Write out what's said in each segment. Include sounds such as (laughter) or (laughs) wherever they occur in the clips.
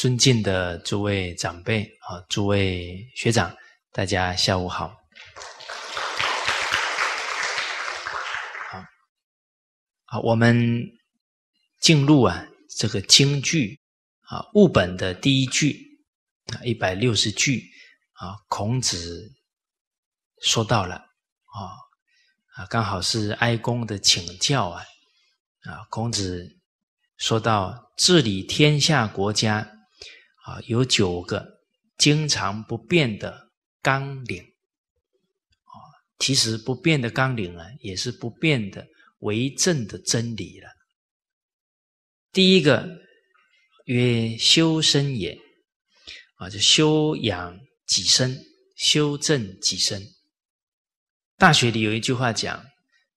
尊敬的诸位长辈啊，诸位学长，大家下午好。好，好，我们进入啊这个京剧啊，务本的第一句啊，一百六十句啊，孔子说到了啊啊，刚好是哀公的请教啊啊，孔子说到治理天下国家。啊，有九个经常不变的纲领啊，其实不变的纲领啊，也是不变的为政的真理了。第一个曰修身也啊，就修养己身，修正己身。大学里有一句话讲：“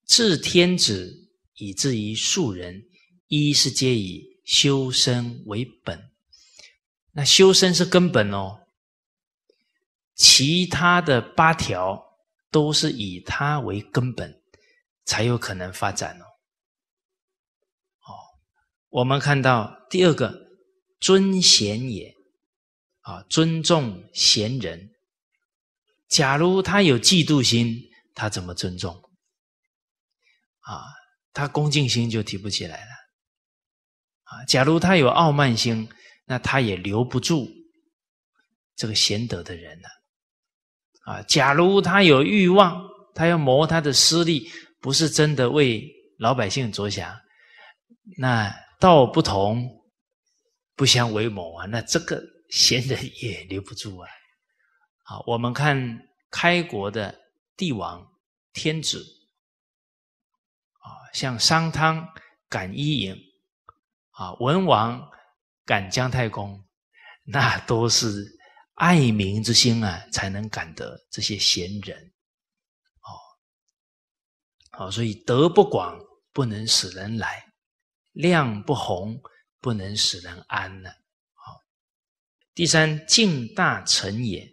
治天子以至于庶人，一是皆以修身为本。”那修身是根本哦，其他的八条都是以它为根本，才有可能发展哦。哦，我们看到第二个，尊贤也，啊，尊重贤人。假如他有嫉妒心，他怎么尊重？啊，他恭敬心就提不起来了。啊，假如他有傲慢心。那他也留不住这个贤德的人呢，啊！假如他有欲望，他要谋他的私利，不是真的为老百姓着想，那道不同，不相为谋啊！那这个贤人也留不住啊！好，我们看开国的帝王天子，啊，像商汤、感伊尹，啊，文王。感姜太公，(laughs) 那都是爱民之心啊，才能感得这些贤人。哦，好，所以德不广不能使人来，量不宏不能使人安呢。好，第三敬大臣也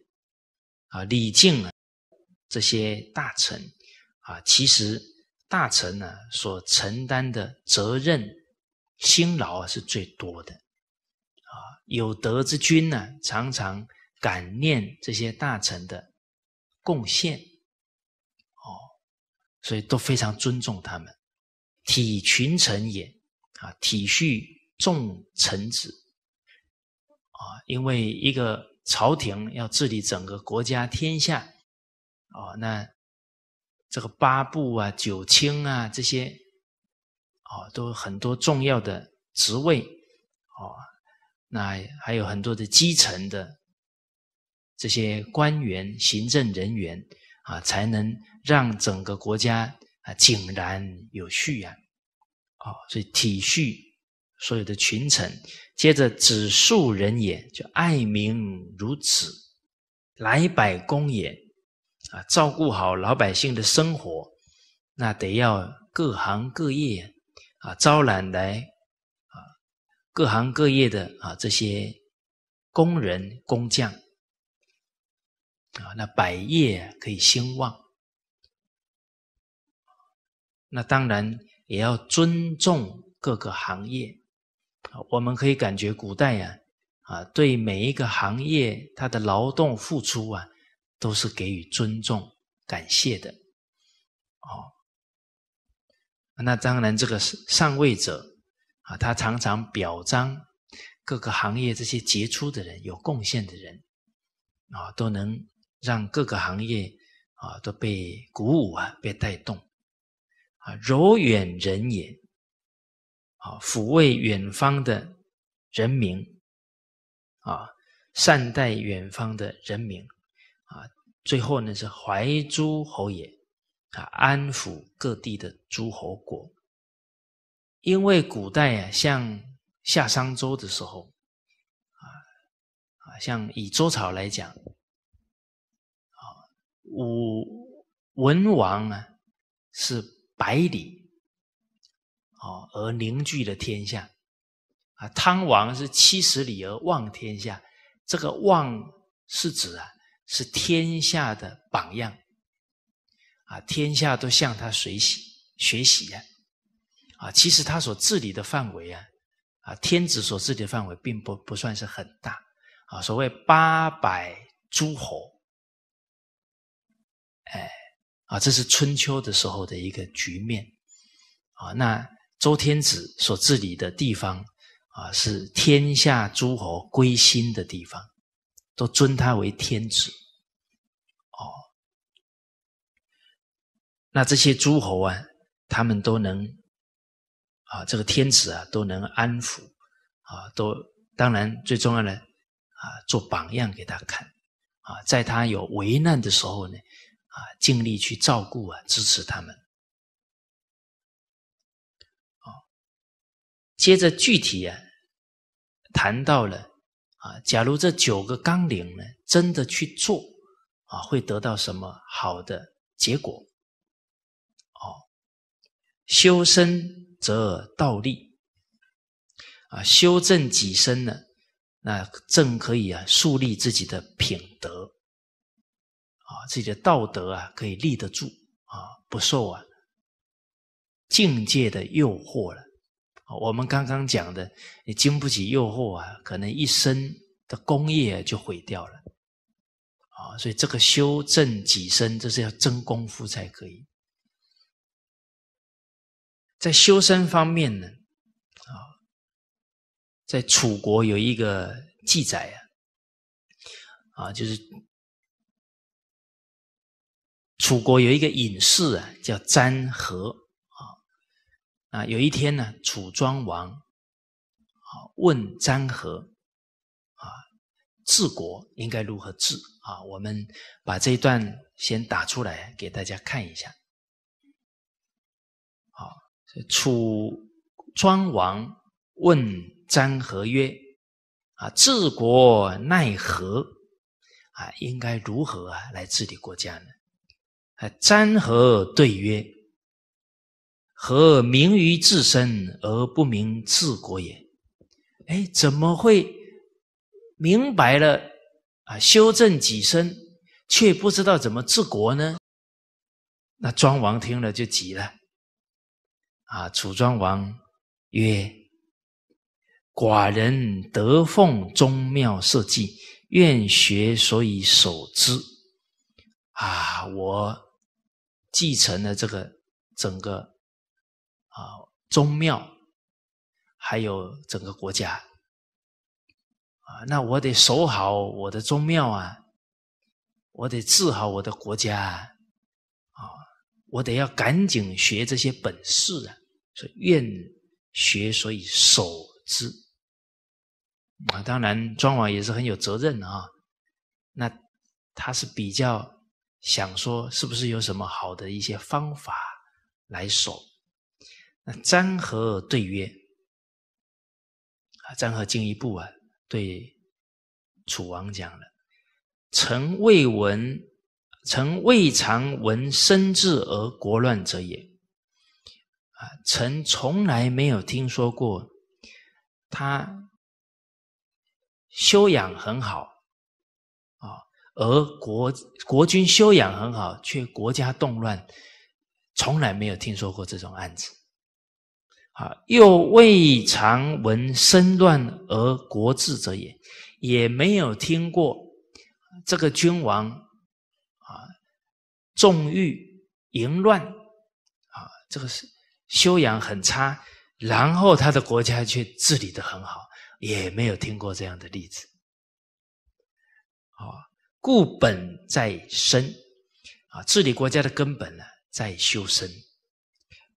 啊，礼敬啊这些大臣啊，其实大臣呢所承担的责任、辛劳啊是最多的。有德之君呢，常常感念这些大臣的贡献，哦，所以都非常尊重他们，体群臣也，啊，体恤众臣子，啊，因为一个朝廷要治理整个国家天下，哦，那这个八部啊、九卿啊这些，哦，都很多重要的职位，哦。那还有很多的基层的这些官员、行政人员啊，才能让整个国家啊井然有序啊。哦，所以体恤所有的群臣，接着子庶人也，就爱民如子，来百公也啊，照顾好老百姓的生活，那得要各行各业啊招揽来。各行各业的啊，这些工人、工匠啊，那百业可以兴旺。那当然也要尊重各个行业啊。我们可以感觉古代啊啊，对每一个行业他的劳动付出啊，都是给予尊重、感谢的。哦，那当然，这个上位者。啊，他常常表彰各个行业这些杰出的人、有贡献的人，啊，都能让各个行业啊都被鼓舞啊，被带动，啊，柔远人也，啊，抚慰远方的人民，啊，善待远方的人民，啊，最后呢是怀诸侯也，啊，安抚各地的诸侯国。因为古代啊，像夏商周的时候，啊啊，像以周朝来讲，啊，武文王呢是百里，哦，而凝聚了天下，啊，汤王是七十里而望天下，这个望是指啊，是天下的榜样，啊，天下都向他学习学习呀。啊，其实他所治理的范围啊，啊，天子所治理的范围并不不算是很大，啊，所谓八百诸侯，哎，啊，这是春秋的时候的一个局面，啊，那周天子所治理的地方啊，是天下诸侯归心的地方，都尊他为天子，哦，那这些诸侯啊，他们都能。啊，这个天子啊，都能安抚啊，都当然最重要的啊，做榜样给他看啊，在他有危难的时候呢，啊，尽力去照顾啊，支持他们。哦，接着具体啊，谈到了啊，假如这九个纲领呢，真的去做啊，会得到什么好的结果？哦，修身。则而立啊，修正己身呢？那正可以啊，树立自己的品德啊，自己的道德啊，可以立得住啊，不受啊境界的诱惑了。我们刚刚讲的，你经不起诱惑啊，可能一生的功业就毁掉了啊。所以，这个修正己身，这是要真功夫才可以。在修身方面呢，啊，在楚国有一个记载啊，啊，就是楚国有一个隐士啊，叫张和啊。啊，有一天呢，楚庄王啊问张和啊，治国应该如何治啊？我们把这一段先打出来给大家看一下。楚庄王问张合曰：“啊，治国奈何？啊，应该如何啊来治理国家呢？”啊，张合对曰：“何明于自身而不明治国也？哎，怎么会明白了啊修正己身，却不知道怎么治国呢？”那庄王听了就急了。啊！楚庄王曰：“寡人得奉宗庙社稷，愿学所以守之。啊！我继承了这个整个啊宗庙，还有整个国家啊。那我得守好我的宗庙啊，我得治好我的国家啊，我得要赶紧学这些本事啊！”所以愿学，所以守之啊！当然，庄王也是很有责任啊。那他是比较想说，是不是有什么好的一些方法来守？那张合对曰：“啊，张合进一步啊，对楚王讲了：‘臣未闻，臣未尝闻身治而国乱者也。’”臣从来没有听说过他修养很好啊，而国国君修养很好，却国家动乱，从来没有听说过这种案子啊。又未尝闻身乱而国治者也，也没有听过这个君王啊纵欲淫乱啊，这个是。修养很差，然后他的国家却治理的很好，也没有听过这样的例子。啊，固本在身啊，治理国家的根本呢，在修身。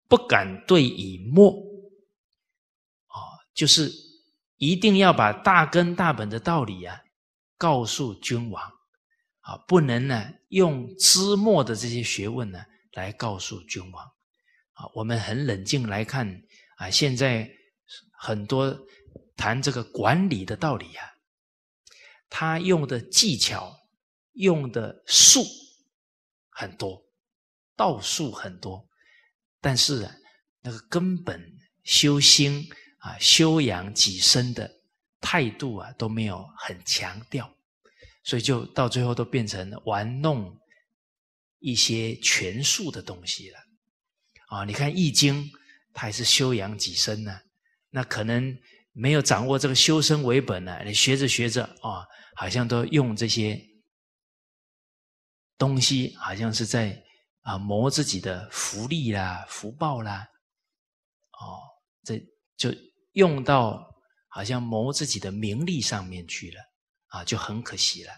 不敢对以末，啊，就是一定要把大根大本的道理啊，告诉君王啊，不能呢用知末的这些学问呢来告诉君王。啊，我们很冷静来看啊，现在很多谈这个管理的道理呀，他用的技巧、用的术很多，道术很多，但是啊、那个根本修心啊、修养己身的态度啊都没有很强调，所以就到最后都变成玩弄一些权术的东西了。啊，你看《易经》，它也是修养己身呢。那可能没有掌握这个修身为本呢。你学着学着，啊，好像都用这些东西，好像是在啊谋自己的福利啦、福报啦。哦，这就用到好像谋自己的名利上面去了啊，就很可惜了。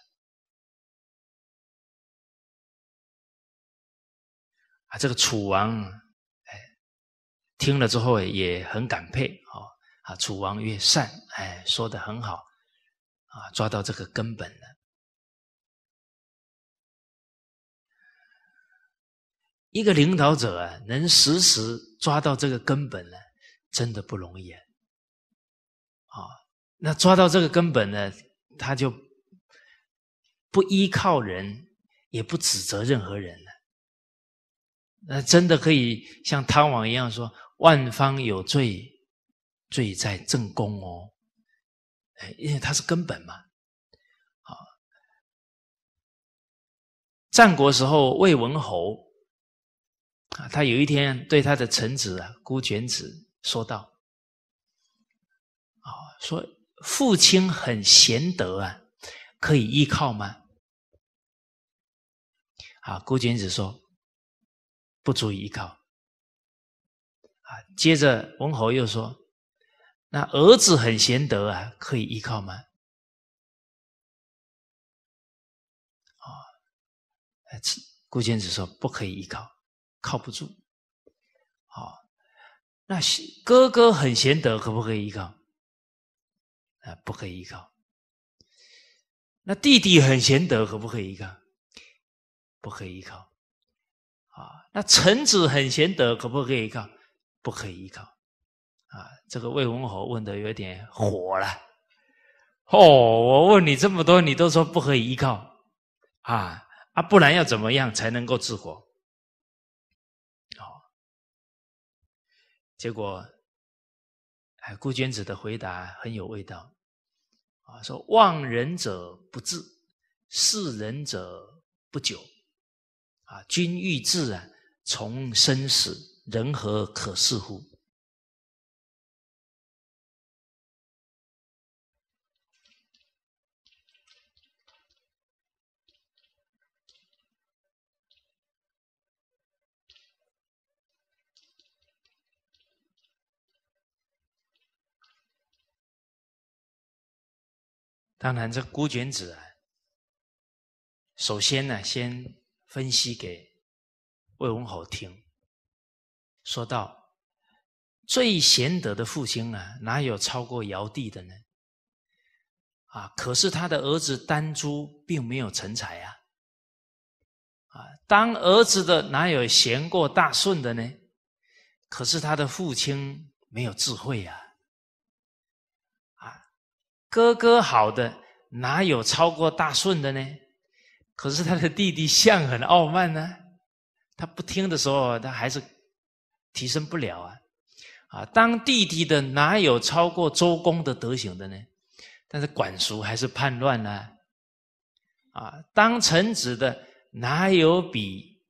啊，这个楚王。听了之后也很感佩啊！啊，楚王曰：“善，哎，说的很好，啊，抓到这个根本了。一个领导者啊，能时时抓到这个根本呢，真的不容易啊。那抓到这个根本呢，他就不依靠人，也不指责任何人了。那真的可以像汤王一样说。”万方有罪，罪在正宫哦。因为它是根本嘛。好，战国时候魏文侯啊，他有一天对他的臣子啊孤卷子说道：“啊，说父亲很贤德啊，可以依靠吗？”啊，孤卷子说：“不足以依靠。”接着文侯又说：“那儿子很贤德啊，可以依靠吗？”啊，哎，顾坚子说：“不可以依靠，靠不住。”好，那哥哥很贤德，可不可以依靠？啊，不可以依靠。那弟弟很贤德，可不可以依靠？不可以依靠。啊，那臣子很贤德，可不可以依靠？不可以依靠，啊，这个魏文侯问的有点火了，哦，我问你这么多，你都说不可以依靠，啊啊，不然要怎么样才能够治国？哦，结果，哎，顾娟子的回答很有味道，啊，说望人者不治，视人者不久，啊，君欲治啊，从生死。人何可似乎？当然，这孤卷子啊，首先呢，先分析给魏文侯听。说道：“最贤德的父亲啊，哪有超过尧帝的呢？啊，可是他的儿子丹朱并没有成才啊！啊，当儿子的哪有贤过大舜的呢？可是他的父亲没有智慧啊！啊，哥哥好的哪有超过大舜的呢？可是他的弟弟象很傲慢呢，他不听的时候，他还是。”提升不了啊！啊，当弟弟的哪有超过周公的德行的呢？但是管叔还是叛乱呢！啊，当臣子的哪有比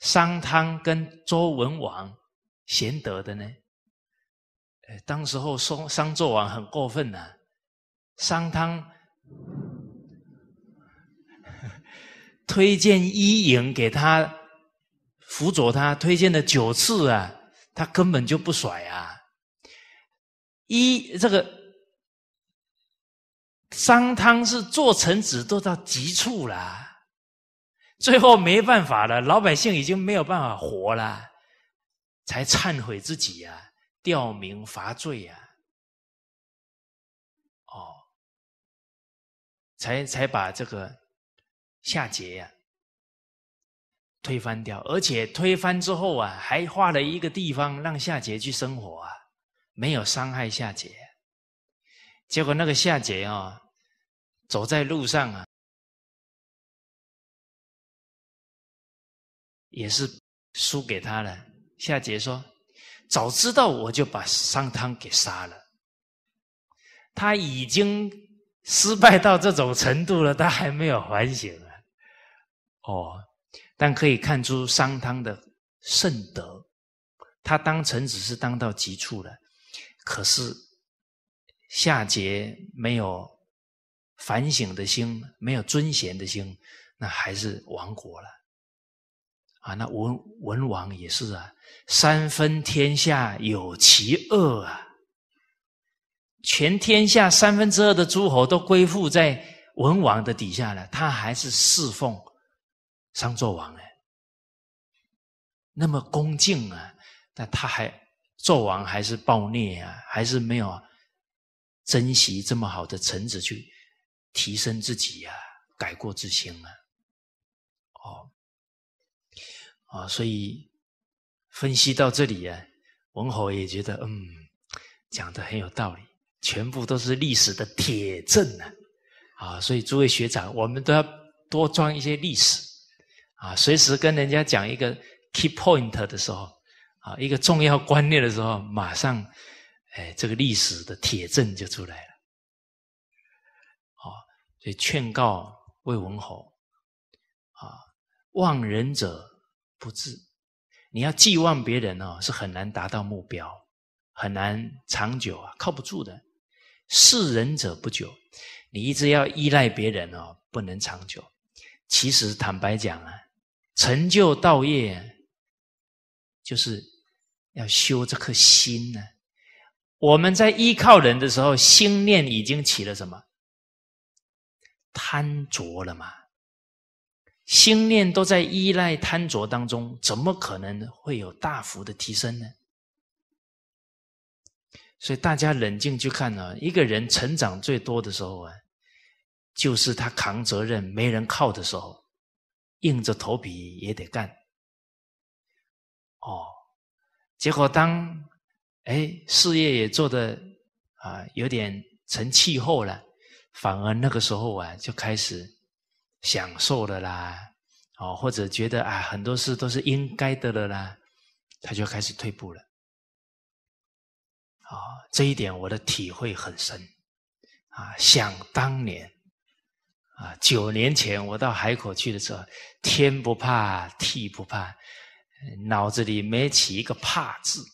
商汤跟周文王贤德的呢？哎，当时候商纣王很过分呐，商汤 (laughs) 推荐伊尹给他。辅佐他推荐了九次啊，他根本就不甩啊！一这个商汤是做臣子做到极处了，最后没办法了，老百姓已经没有办法活了，才忏悔自己啊，吊民伐罪啊，哦，才才把这个夏桀呀。推翻掉，而且推翻之后啊，还画了一个地方让夏桀去生活啊，没有伤害夏桀。结果那个夏桀啊，走在路上啊，也是输给他了。夏桀说：“早知道我就把商汤给杀了。”他已经失败到这种程度了，他还没有反省啊！哦。但可以看出商汤的圣德，他当臣子是当到极处了。可是夏桀没有反省的心，没有尊贤的心，那还是亡国了。啊，那文文王也是啊，三分天下有其二啊，全天下三分之二的诸侯都归附在文王的底下了，他还是侍奉。商纣王哎，那么恭敬啊，但他还纣王还是暴虐啊，还是没有珍惜这么好的臣子去提升自己啊，改过自新啊，哦，哦，所以分析到这里啊，文侯也觉得嗯，讲的很有道理，全部都是历史的铁证啊，啊，所以诸位学长，我们都要多装一些历史。啊，随时跟人家讲一个 key point 的时候，啊，一个重要观念的时候，马上，哎，这个历史的铁证就出来了。啊，所以劝告魏文侯，啊，望人者不治，你要寄望别人哦，是很难达到目标，很难长久啊，靠不住的。是人者不久，你一直要依赖别人哦，不能长久。其实坦白讲啊。成就道业，就是要修这颗心呢。我们在依靠人的时候，心念已经起了什么？贪着了嘛？心念都在依赖贪着当中，怎么可能会有大幅的提升呢？所以大家冷静去看啊，一个人成长最多的时候啊，就是他扛责任没人靠的时候。硬着头皮也得干，哦，结果当哎事业也做的啊有点成气候了，反而那个时候啊就开始享受了啦，哦或者觉得啊很多事都是应该的了啦，他就开始退步了，啊这一点我的体会很深，啊想当年。啊，九年前我到海口去的时候，天不怕，地不怕，脑子里没起一个怕字，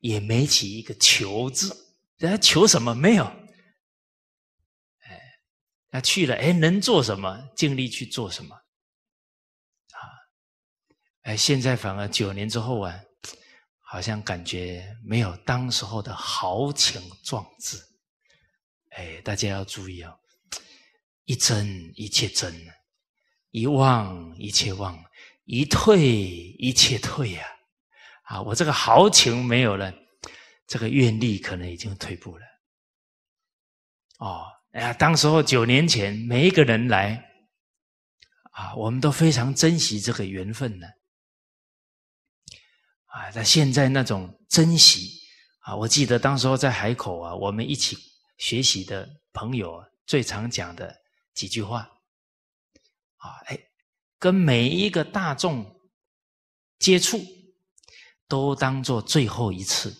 也没起一个求字，人家求什么没有？哎，那去了，哎，能做什么，尽力去做什么，啊，哎，现在反而九年之后啊，好像感觉没有当时候的豪情壮志，哎，大家要注意啊。一增一切增，一忘一切忘，一退一切退呀！啊，我这个豪情没有了，这个愿力可能已经退步了。哦，哎呀，当时候九年前，每一个人来，啊，我们都非常珍惜这个缘分呢。啊，那现在那种珍惜啊，我记得当时候在海口啊，我们一起学习的朋友最常讲的。几句话，啊，哎，跟每一个大众接触，都当做最后一次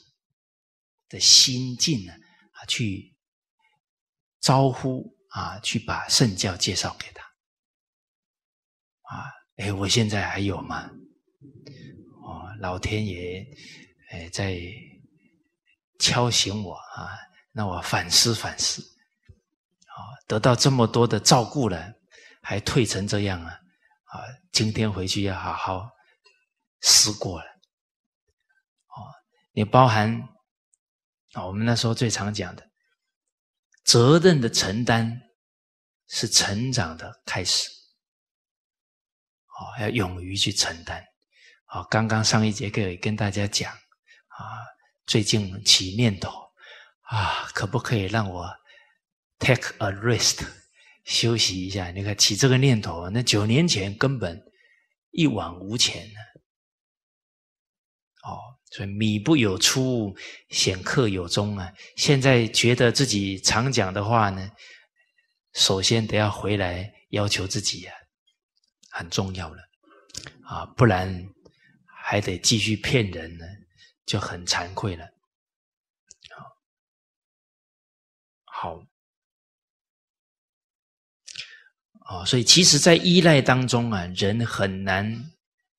的心境呢，啊，去招呼啊，去把圣教介绍给他。啊，哎，我现在还有吗？哦，老天爷，哎，在敲醒我啊，让我反思反思。得到这么多的照顾了，还退成这样啊！啊，今天回去要好好思过了。哦，也包含啊，我们那时候最常讲的，责任的承担是成长的开始。哦，要勇于去承担。哦，刚刚上一节课也跟大家讲啊，最近起念头啊，可不可以让我？Take a rest，休息一下。你看起这个念头，那九年前根本一往无前呢。哦，所以米不有出，显客有终啊。现在觉得自己常讲的话呢，首先得要回来要求自己啊，很重要了啊，不然还得继续骗人呢，就很惭愧了。好，好。哦，所以其实，在依赖当中啊，人很难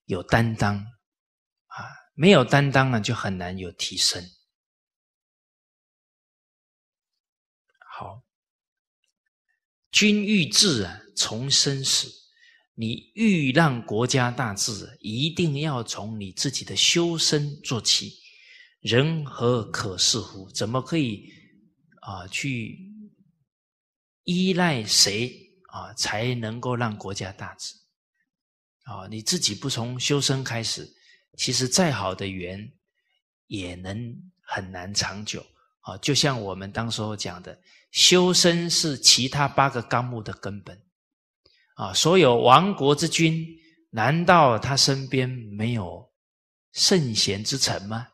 有担当，啊，没有担当啊，就很难有提升。好，君欲治啊，从身始。你欲让国家大治，一定要从你自己的修身做起。人何可似乎？怎么可以啊？去依赖谁？啊，才能够让国家大治。啊，你自己不从修身开始，其实再好的缘也能很难长久。啊，就像我们当时候讲的，修身是其他八个纲目的根本。啊，所有亡国之君，难道他身边没有圣贤之臣吗？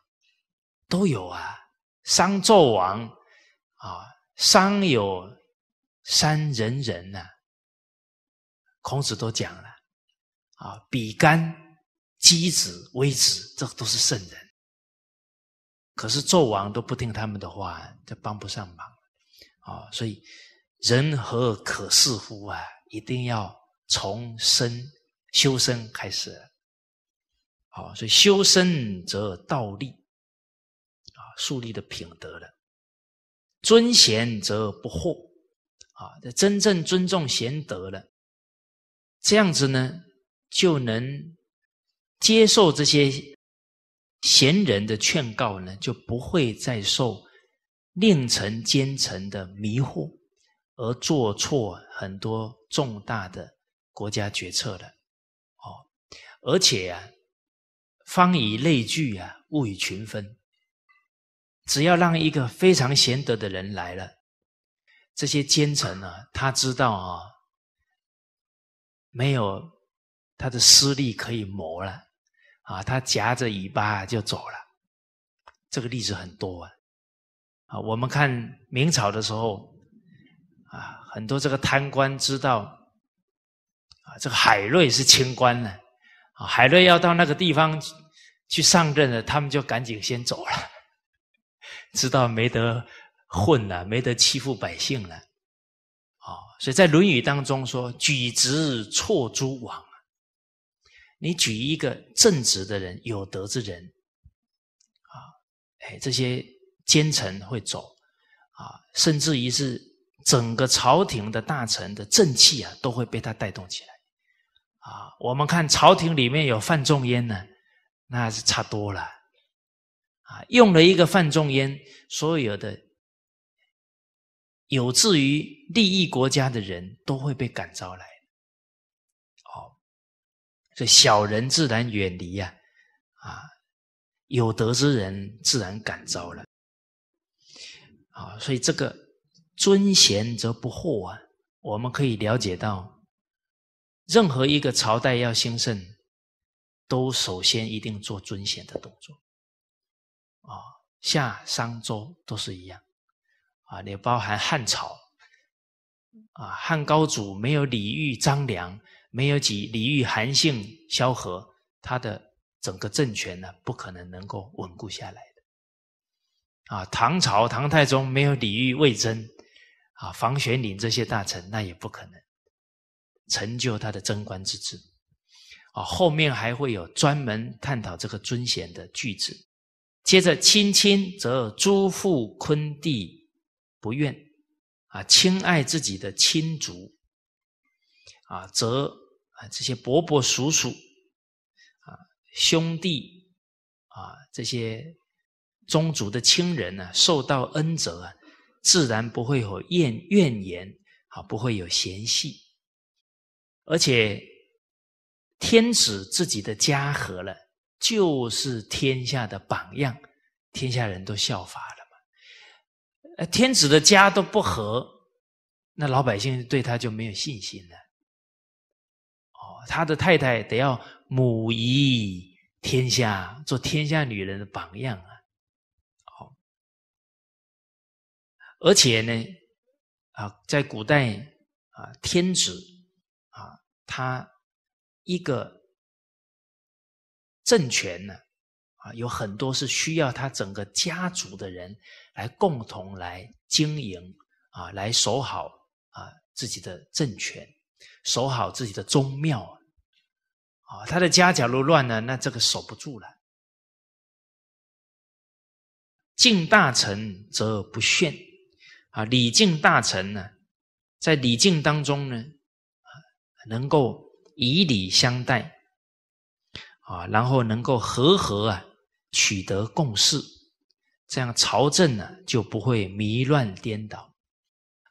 都有啊。商纣王啊，商有三人人呐。孔子都讲了，啊，比干、箕子、微子，这都是圣人。可是纣王都不听他们的话，就帮不上忙，啊，所以人何可似乎啊？一定要从身修身开始，好，所以修身则道立，啊，树立的品德了；尊贤则不惑，啊，这真正尊重贤德了。这样子呢，就能接受这些贤人的劝告呢，就不会再受佞臣、奸臣的迷惑，而做错很多重大的国家决策了。哦，而且啊，方以类聚啊，物以群分。只要让一个非常贤德的人来了，这些奸臣呢，他知道啊。没有他的私利可以谋了，啊，他夹着尾巴就走了。这个例子很多，啊，啊，我们看明朝的时候，啊，很多这个贪官知道，啊，这个海瑞是清官呢，啊，海瑞要到那个地方去上任了，他们就赶紧先走了，知道没得混了，没得欺负百姓了。所以在《论语》当中说：“举直错诸枉。”你举一个正直的人、有德之人，啊，哎，这些奸臣会走，啊，甚至于是整个朝廷的大臣的正气啊，都会被他带动起来，啊，我们看朝廷里面有范仲淹呢，那是差多了，啊，用了一个范仲淹，所有的。有志于利益国家的人，都会被感召来，哦，这小人自然远离呀，啊，有德之人自然感召了，啊，所以这个尊贤则不惑啊，我们可以了解到，任何一个朝代要兴盛，都首先一定做尊贤的动作，啊，夏商周都是一样。啊，也包含汉朝，啊，汉高祖没有李煜、张良，没有几李煜、韩信、萧何，他的整个政权呢，不可能能够稳固下来的。啊，唐朝唐太宗没有李煜、魏征，啊，房玄龄这些大臣，那也不可能成就他的贞观之治。啊，后面还会有专门探讨这个尊贤的句子。接着，亲亲则诸父坤弟。不愿啊，亲爱自己的亲族啊，则啊这些伯伯、叔叔啊兄弟啊这些宗族的亲人呢，受到恩泽啊，自然不会有怨怨言啊，不会有嫌隙。而且天子自己的家和了，就是天下的榜样，天下人都效法了。天子的家都不和，那老百姓对他就没有信心了。哦，他的太太得要母仪天下，做天下女人的榜样啊！哦，而且呢，啊，在古代啊，天子啊，他一个政权呢。啊，有很多是需要他整个家族的人来共同来经营啊，来守好啊自己的政权，守好自己的宗庙啊。他的家假如乱了，那这个守不住了。敬大臣则不炫啊，礼敬大臣呢，在礼敬当中呢，能够以礼相待啊，然后能够和和啊。取得共识，这样朝政呢就不会迷乱颠倒，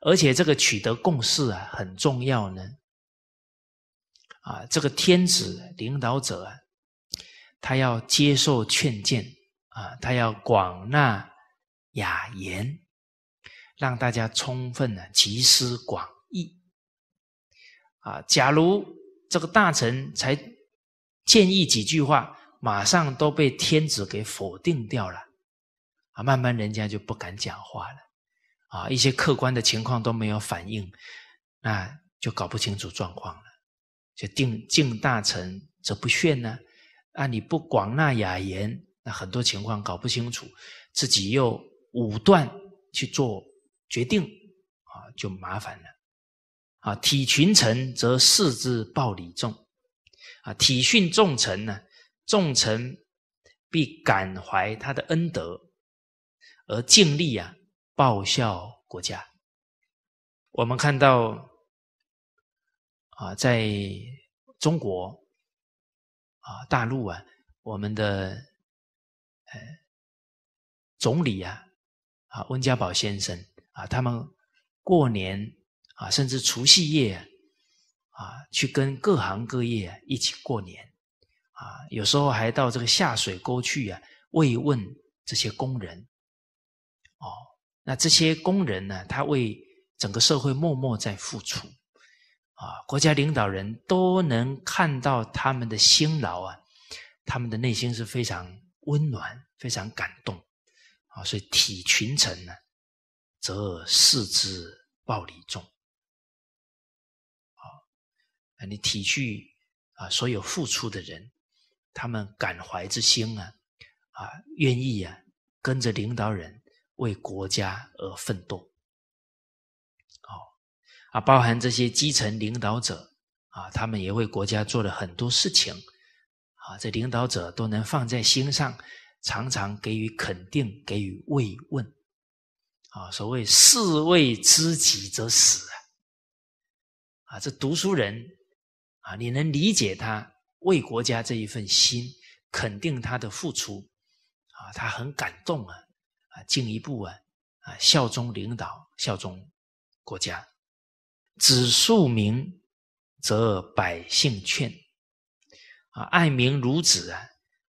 而且这个取得共识啊很重要呢。啊，这个天子领导者啊，他要接受劝谏啊，他要广纳雅言，让大家充分的集思广益。啊，假如这个大臣才建议几句话。马上都被天子给否定掉了，啊，慢慢人家就不敢讲话了，啊，一些客观的情况都没有反应，那就搞不清楚状况了。就定敬大臣则不炫呢，啊，你不广纳雅言，那很多情况搞不清楚，自己又武断去做决定，啊，就麻烦了。啊，体群臣则视之暴礼重，啊，体训重臣呢。众臣必感怀他的恩德，而尽力啊报效国家。我们看到啊，在中国啊大陆啊，我们的呃总理啊啊温家宝先生啊，他们过年啊，甚至除夕夜啊，去跟各行各业一起过年。啊，有时候还到这个下水沟去啊，慰问这些工人。哦，那这些工人呢，他为整个社会默默在付出。啊，国家领导人都能看到他们的辛劳啊，他们的内心是非常温暖、非常感动。啊，所以体群臣呢，则视之暴礼重。啊，你体恤啊，所有付出的人。他们感怀之心啊，啊，愿意啊，跟着领导人为国家而奋斗，哦，啊，包含这些基层领导者啊，他们也为国家做了很多事情，啊，这领导者都能放在心上，常常给予肯定，给予慰问，啊，所谓士为知己者死啊，啊，这读书人啊，你能理解他。为国家这一份心，肯定他的付出，啊，他很感动啊，啊，进一步啊，啊，效忠领导，效忠国家。子庶民，则百姓劝；啊，爱民如子啊，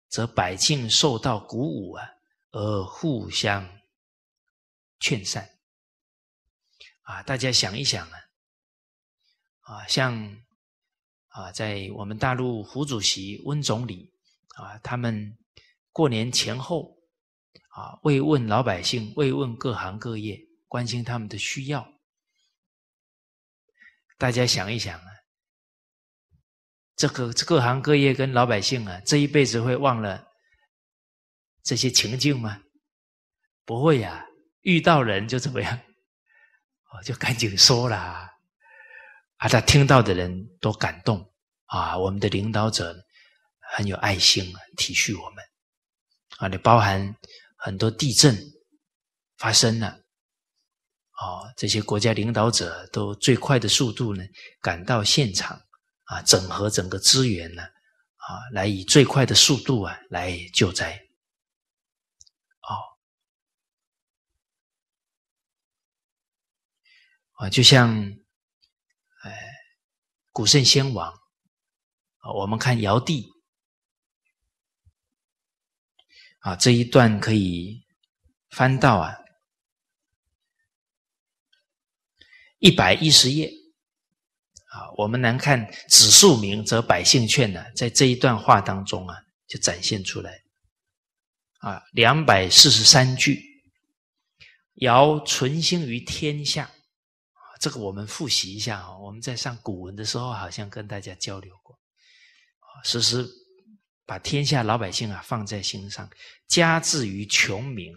则百姓受到鼓舞啊，而互相劝善。啊，大家想一想啊，啊，像。啊，在我们大陆，胡主席、温总理啊，他们过年前后啊，慰问老百姓，慰问各行各业，关心他们的需要。大家想一想啊，这个各行各业跟老百姓啊，这一辈子会忘了这些情境吗？不会呀，遇到人就怎么样，我就赶紧说了，啊，他听到的人都感动。啊，我们的领导者很有爱心，体恤我们啊。你包含很多地震发生了，哦，这些国家领导者都最快的速度呢，赶到现场啊，整合整个资源呢，啊，来以最快的速度啊，来救灾。哦，啊，就像哎，古圣先王。啊，我们看尧帝啊，这一段可以翻到啊一百一十页啊。我们能看“子庶民，则百姓劝”呢，在这一段话当中啊，就展现出来啊，两百四十三句。尧存心于天下，这个我们复习一下啊，我们在上古文的时候好像跟大家交流过。时时把天下老百姓啊放在心上，加至于穷民，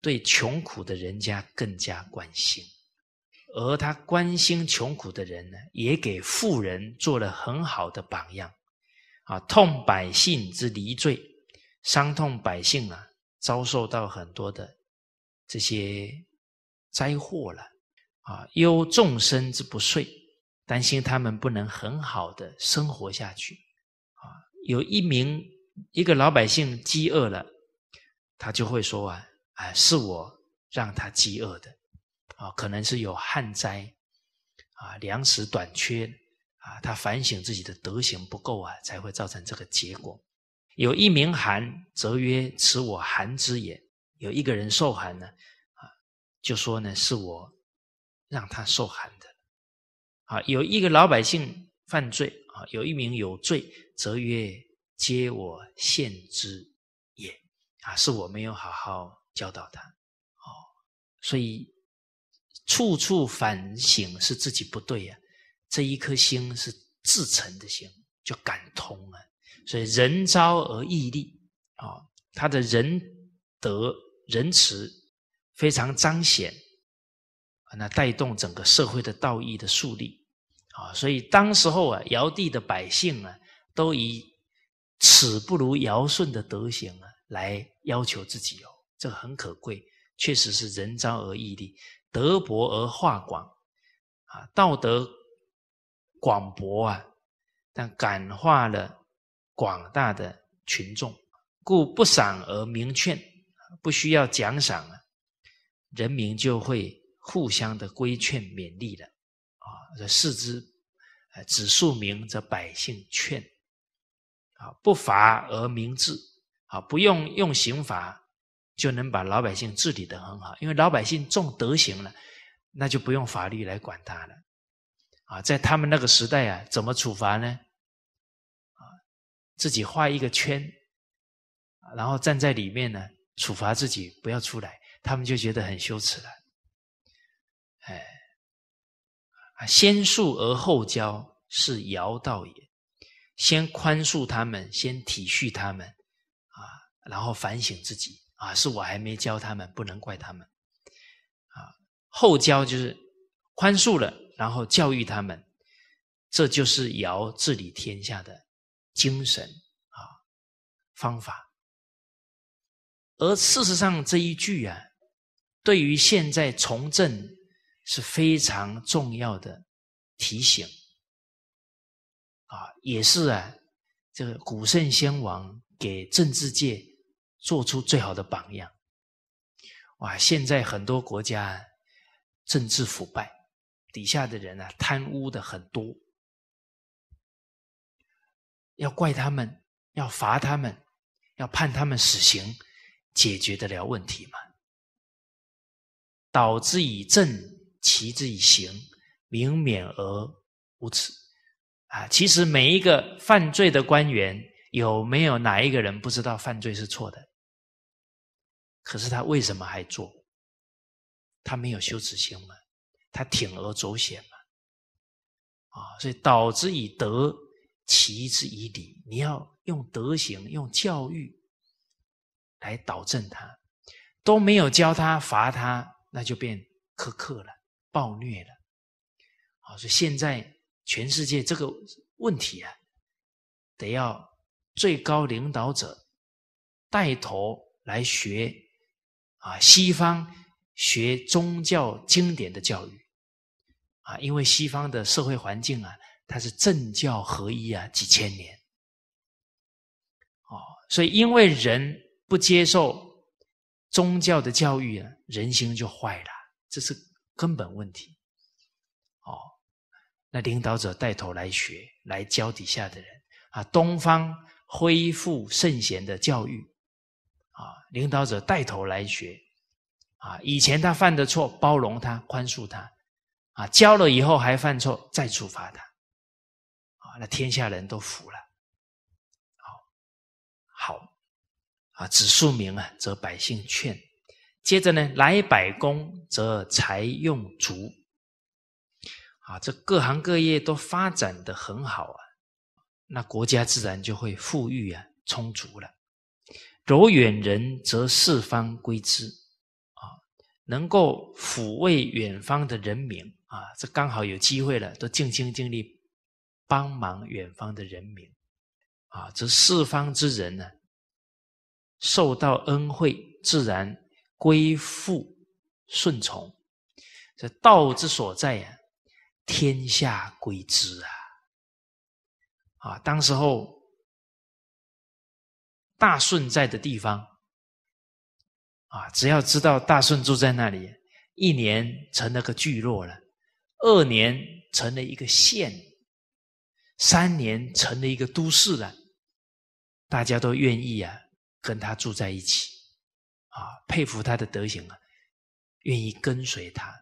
对穷苦的人家更加关心。而他关心穷苦的人呢，也给富人做了很好的榜样。啊，痛百姓之离罪，伤痛百姓啊，遭受到很多的这些灾祸了。啊，忧众生之不遂，担心他们不能很好的生活下去。有一名一个老百姓饥饿了，他就会说啊，哎，是我让他饥饿的，啊，可能是有旱灾，啊，粮食短缺，啊，他反省自己的德行不够啊，才会造成这个结果。有一名寒，则曰：此我寒之也。有一个人受寒呢，啊，就说呢是我让他受寒的。啊，有一个老百姓犯罪。有一名有罪，则曰：“皆我现之也。”啊，是我没有好好教导他。哦，所以处处反省是自己不对呀。这一颗心是至诚的心，就感通了。所以仁昭而义立啊，他的仁德仁慈非常彰显啊，那带动整个社会的道义的树立。啊，所以当时候啊，尧帝的百姓啊，都以此不如尧舜的德行啊，来要求自己哦。这个很可贵，确实是人昭而义立，德薄而化广，啊，道德广博啊，但感化了广大的群众，故不赏而明劝，不需要奖赏了，人民就会互相的规劝勉励了。这四之，呃，子数民，则百姓劝。啊，不罚而明治，啊，不用用刑法就能把老百姓治理得很好，因为老百姓重德行了，那就不用法律来管他了。啊，在他们那个时代啊，怎么处罚呢？啊，自己画一个圈，然后站在里面呢，处罚自己，不要出来，他们就觉得很羞耻了。先恕而后教，是尧道也。先宽恕他们，先体恤他们，啊，然后反省自己，啊，是我还没教他们，不能怪他们。啊，后教就是宽恕了，然后教育他们，这就是尧治理天下的精神啊方法。而事实上，这一句啊，对于现在从政。是非常重要的提醒啊，也是啊，这个古圣先王给政治界做出最好的榜样。哇，现在很多国家政治腐败，底下的人啊贪污的很多，要怪他们，要罚他们，要判他们死刑，解决得了问题吗？导致以政。其之以刑，明免而无耻。啊，其实每一个犯罪的官员，有没有哪一个人不知道犯罪是错的？可是他为什么还做？他没有羞耻心吗？他铤而走险吗？啊，所以导之以德，齐之以礼。你要用德行、用教育来导正他，都没有教他、罚他，那就变苛刻了。暴虐了，好，所以现在全世界这个问题啊，得要最高领导者带头来学啊，西方学宗教经典的教育啊，因为西方的社会环境啊，它是政教合一啊，几千年。哦，所以因为人不接受宗教的教育啊，人心就坏了，这是。根本问题，哦，那领导者带头来学，来教底下的人啊。东方恢复圣贤的教育啊，领导者带头来学啊。以前他犯的错，包容他，宽恕他啊。教了以后还犯错，再处罚他啊。那天下人都服了，好，好啊。子树明啊，则百姓劝。接着呢，来百工则财用足，啊，这各行各业都发展的很好啊，那国家自然就会富裕啊，充足了。柔远人则四方归之，啊，能够抚慰远方的人民啊，这刚好有机会了，都尽心尽力帮忙远方的人民，啊，则四方之人呢，受到恩惠，自然。归附顺从，这道之所在啊，天下归之啊！啊，当时候大顺在的地方啊，只要知道大顺住在那里，一年成了个聚落了，二年成了一个县，三年成了一个都市了，大家都愿意啊，跟他住在一起。啊，佩服他的德行啊，愿意跟随他。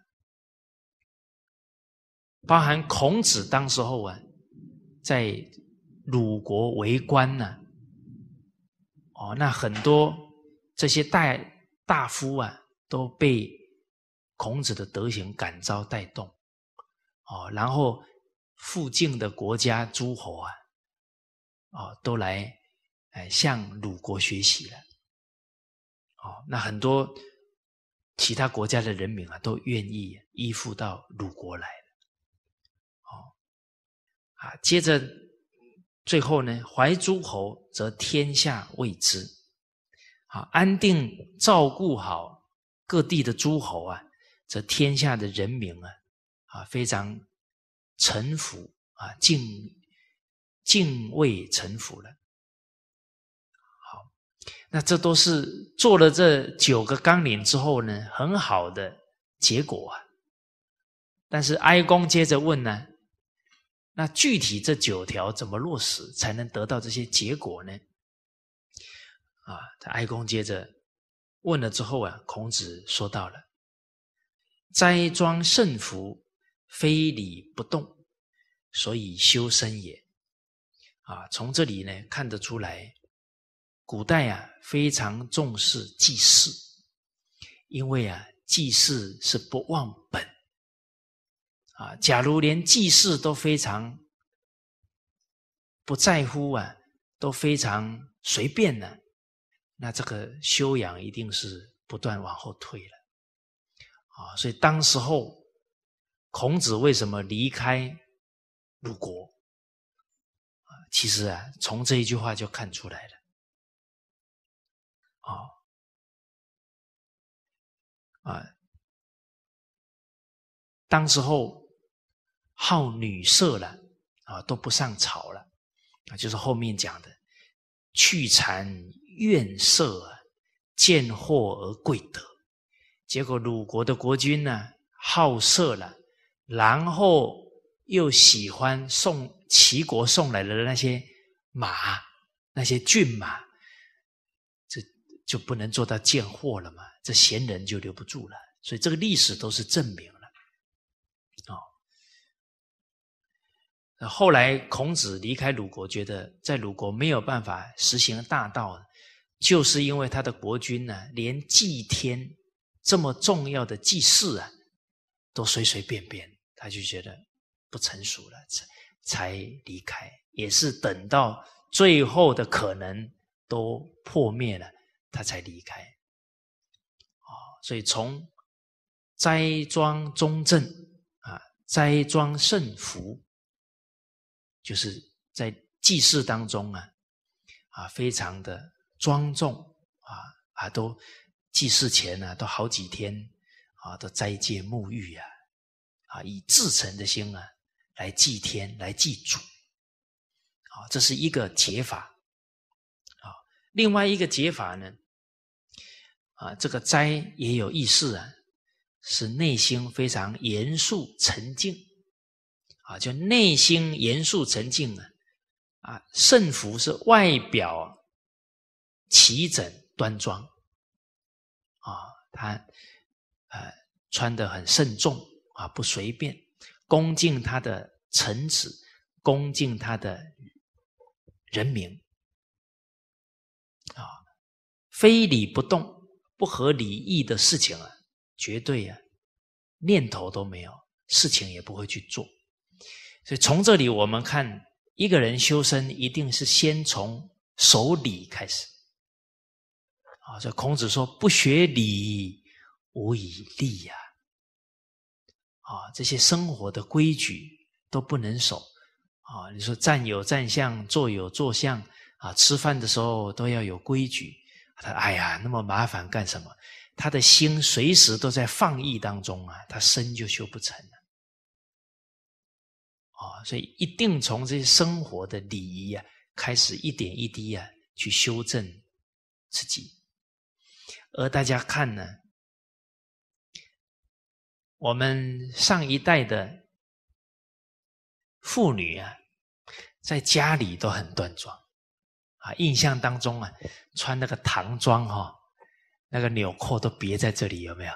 包含孔子当时候啊，在鲁国为官呢，哦，那很多这些大大夫啊，都被孔子的德行感召带动，哦，然后附近的国家诸侯啊，哦，都来哎向鲁国学习了。哦，那很多其他国家的人民啊，都愿意依附到鲁国来哦，啊，接着最后呢，怀诸侯则天下未之。啊，安定照顾好各地的诸侯啊，则天下的人民啊，啊，非常臣服啊，敬敬畏臣服了。那这都是做了这九个纲领之后呢，很好的结果啊。但是哀公接着问呢，那具体这九条怎么落实，才能得到这些结果呢？啊，哀公接着问了之后啊，孔子说到了：斋庄慎服，非礼不动，所以修身也。啊，从这里呢看得出来。古代啊，非常重视祭祀，因为啊，祭祀是不忘本啊。假如连祭祀都非常不在乎啊，都非常随便呢，那这个修养一定是不断往后退了啊。所以当时候，孔子为什么离开鲁国其实啊，从这一句话就看出来了。啊，当时候好女色了啊，都不上朝了，啊，就是后面讲的去禅怨色，见货而贵德。结果鲁国的国君呢，好色了，然后又喜欢送齐国送来的那些马，那些骏马，这就不能做到见货了吗？这贤人就留不住了，所以这个历史都是证明了。哦，那后来孔子离开鲁国，觉得在鲁国没有办法实行大道，就是因为他的国君呢，连祭天这么重要的祭祀啊，都随随便便，他就觉得不成熟了，才才离开。也是等到最后的可能都破灭了，他才离开。所以从斋庄中正啊，斋庄圣福，就是在祭祀当中啊，啊非常的庄重啊啊，都祭祀前呢都好几天啊都斋戒沐浴啊，啊以至诚的心啊来祭天来祭祖，啊这是一个解法，啊另外一个解法呢。啊，这个斋也有意思啊，是内心非常严肃沉静，啊，就内心严肃沉静啊，啊，胜服是外表齐整端庄，啊，他呃穿的很慎重啊，不随便，恭敬他的臣子，恭敬他的人民，啊，非礼不动。不合理义的事情啊，绝对呀，念头都没有，事情也不会去做。所以从这里我们看，一个人修身一定是先从守礼开始啊。这孔子说：“不学礼，无以立呀。”啊，这些生活的规矩都不能守啊。你说站有站相，坐有坐相啊，吃饭的时候都要有规矩。他哎呀，那么麻烦干什么？他的心随时都在放逸当中啊，他身就修不成了。啊，所以一定从这些生活的礼仪啊，开始一点一滴啊，去修正自己。而大家看呢，我们上一代的妇女啊，在家里都很端庄。啊，印象当中啊，穿那个唐装哈，那个纽扣都别在这里，有没有？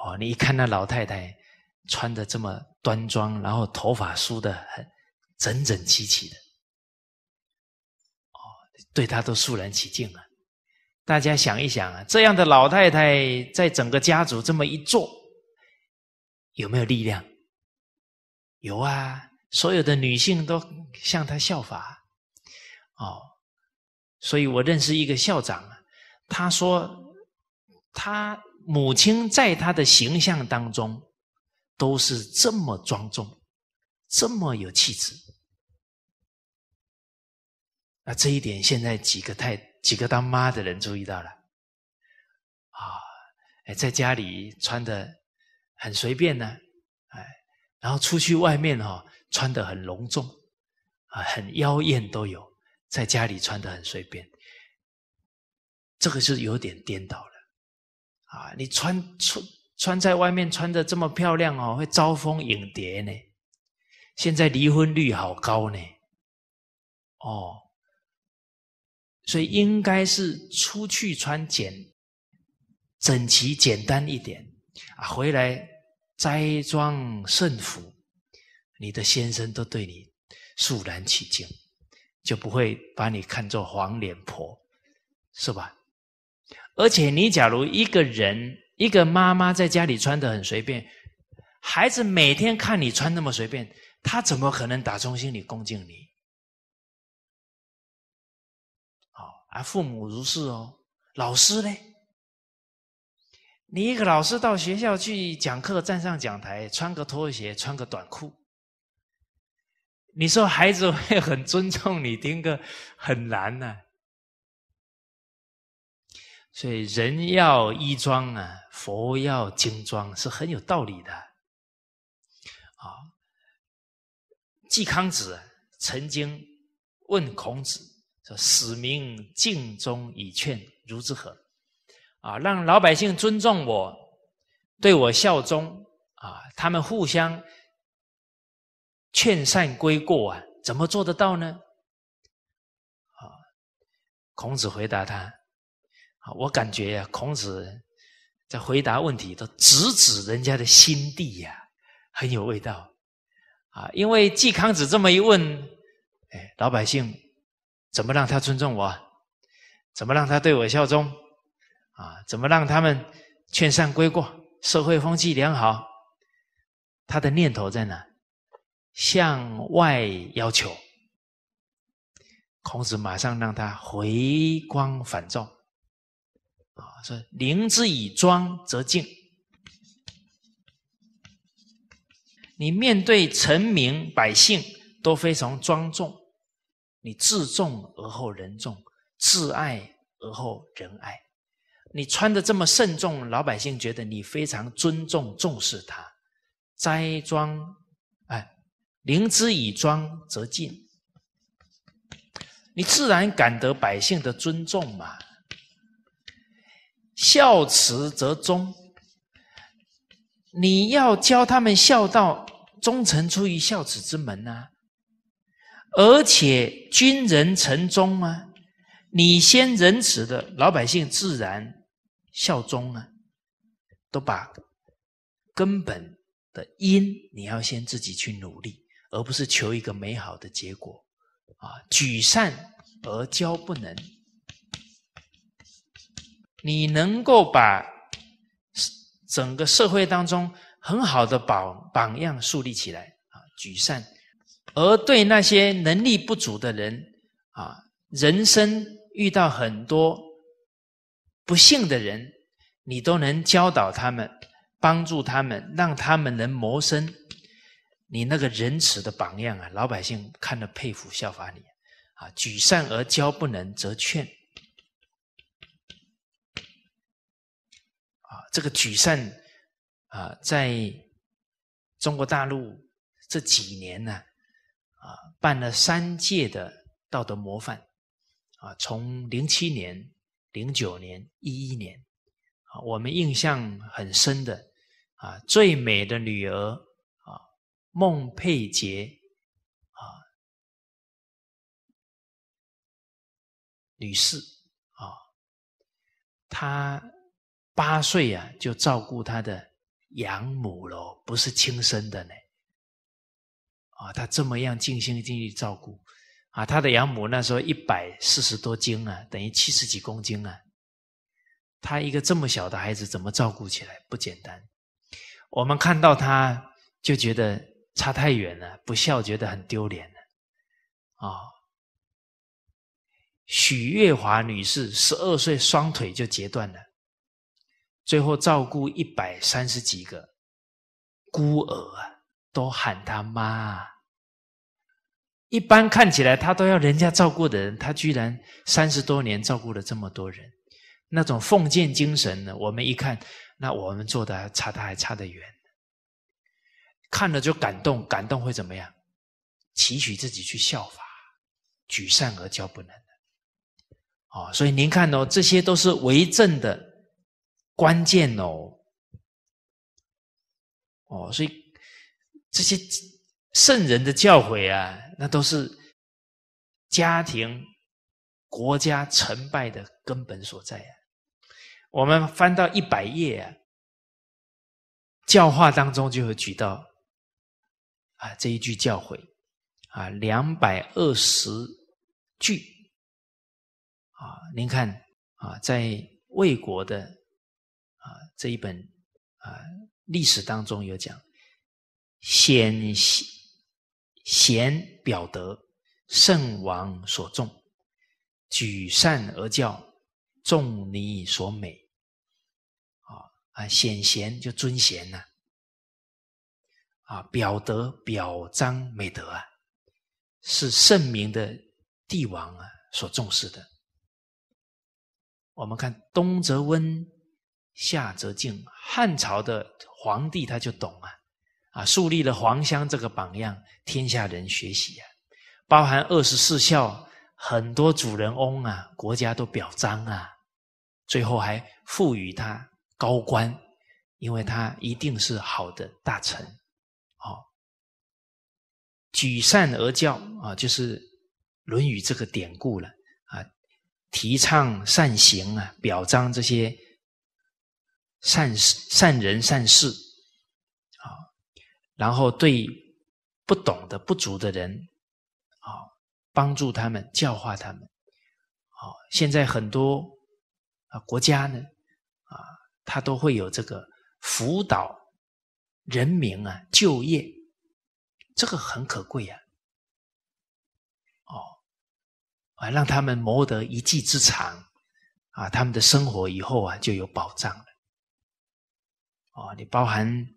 哦，你一看那老太太穿的这么端庄，然后头发梳的很整整齐齐的，哦，对她都肃然起敬啊！大家想一想啊，这样的老太太在整个家族这么一坐，有没有力量？有啊，所有的女性都向她效法。哦，所以我认识一个校长，他说他母亲在他的形象当中都是这么庄重，这么有气质。那这一点现在几个太几个当妈的人注意到了啊！哎，在家里穿的很随便呢，哎，然后出去外面哈穿的很隆重，啊，很妖艳都有。在家里穿的很随便，这个是有点颠倒了，啊，你穿穿穿在外面穿的这么漂亮哦，会招蜂引蝶呢。现在离婚率好高呢，哦，所以应该是出去穿简整齐简单一点，啊，回来斋装盛服，你的先生都对你肃然起敬。就不会把你看作黄脸婆，是吧？而且你假如一个人，一个妈妈在家里穿的很随便，孩子每天看你穿那么随便，他怎么可能打从心里恭敬你？好，而父母如是哦，老师呢？你一个老师到学校去讲课，站上讲台，穿个拖鞋，穿个短裤。你说孩子会很尊重你，丁哥很难呢。所以人要衣装啊，佛要金装是很有道理的。啊，季康子曾经问孔子说：“使民敬忠以劝，如之何？”啊，让老百姓尊重我，对我效忠啊，他们互相。劝善归过啊？怎么做得到呢？啊，孔子回答他：，啊，我感觉呀，孔子在回答问题都直指人家的心地呀，很有味道。啊，因为季康子这么一问，哎，老百姓怎么让他尊重我？怎么让他对我效忠？啊，怎么让他们劝善归过，社会风气良好？他的念头在哪？向外要求，孔子马上让他回光返照，啊，说“宁之以庄则敬”。你面对臣民百姓都非常庄重，你自重而后人重，自爱而后仁爱。你穿的这么慎重，老百姓觉得你非常尊重重视他。斋庄，哎。灵之以庄，则敬。你自然感得百姓的尊重嘛。孝慈则忠。你要教他们孝道，忠诚出于孝子之门啊。而且君人臣忠啊，你先仁慈的，老百姓自然效忠啊。都把根本的因，你要先自己去努力。而不是求一个美好的结果，啊！举善而交不能，你能够把整个社会当中很好的榜榜样树立起来啊！举善，而对那些能力不足的人啊，人生遇到很多不幸的人，你都能教导他们，帮助他们，让他们能谋生。你那个仁慈的榜样啊，老百姓看了佩服效法你啊！举善而教不能，则劝啊！这个举善啊，在中国大陆这几年呢啊，办了三届的道德模范啊，从零七年、零九年、一一年啊，我们印象很深的啊，最美的女儿。孟佩杰啊，女士啊，她八岁啊就照顾她的养母喽，不是亲生的呢。啊，她这么样尽心尽力照顾啊，她的养母那时候一百四十多斤啊，等于七十几公斤啊，她一个这么小的孩子怎么照顾起来？不简单。我们看到她就觉得。差太远了，不笑觉得很丢脸了。哦。许月华女士十二岁双腿就截断了，最后照顾一百三十几个孤儿啊，都喊他妈。一般看起来他都要人家照顾的人，他居然三十多年照顾了这么多人，那种奉献精神呢，我们一看，那我们做的还差，他还差得远。看了就感动，感动会怎么样？祈取自己去效法，举善而教不能的。哦，所以您看哦，这些都是为政的关键哦。哦，所以这些圣人的教诲啊，那都是家庭、国家成败的根本所在啊。我们翻到一百页啊，教化当中就会举到。啊，这一句教诲，啊，两百二十句，啊，您看，啊，在魏国的，啊，这一本啊历史当中有讲，显贤贤表德，圣王所重，举善而教，众礼所美，啊啊，显贤就尊贤呐。啊，表德表彰美德啊，是圣明的帝王啊所重视的。我们看冬则温，夏则静，汉朝的皇帝他就懂啊，啊，树立了皇乡这个榜样，天下人学习啊。包含二十四孝，很多主人翁啊，国家都表彰啊，最后还赋予他高官，因为他一定是好的大臣。举善而教啊，就是《论语》这个典故了啊，提倡善行啊，表彰这些善事、善人、善事啊，然后对不懂的、不足的人啊，帮助他们、教化他们啊。现在很多啊国家呢啊，他都会有这个辅导人民啊就业。这个很可贵呀，哦，啊，让他们谋得一技之长，啊，他们的生活以后啊就有保障了，哦，你包含，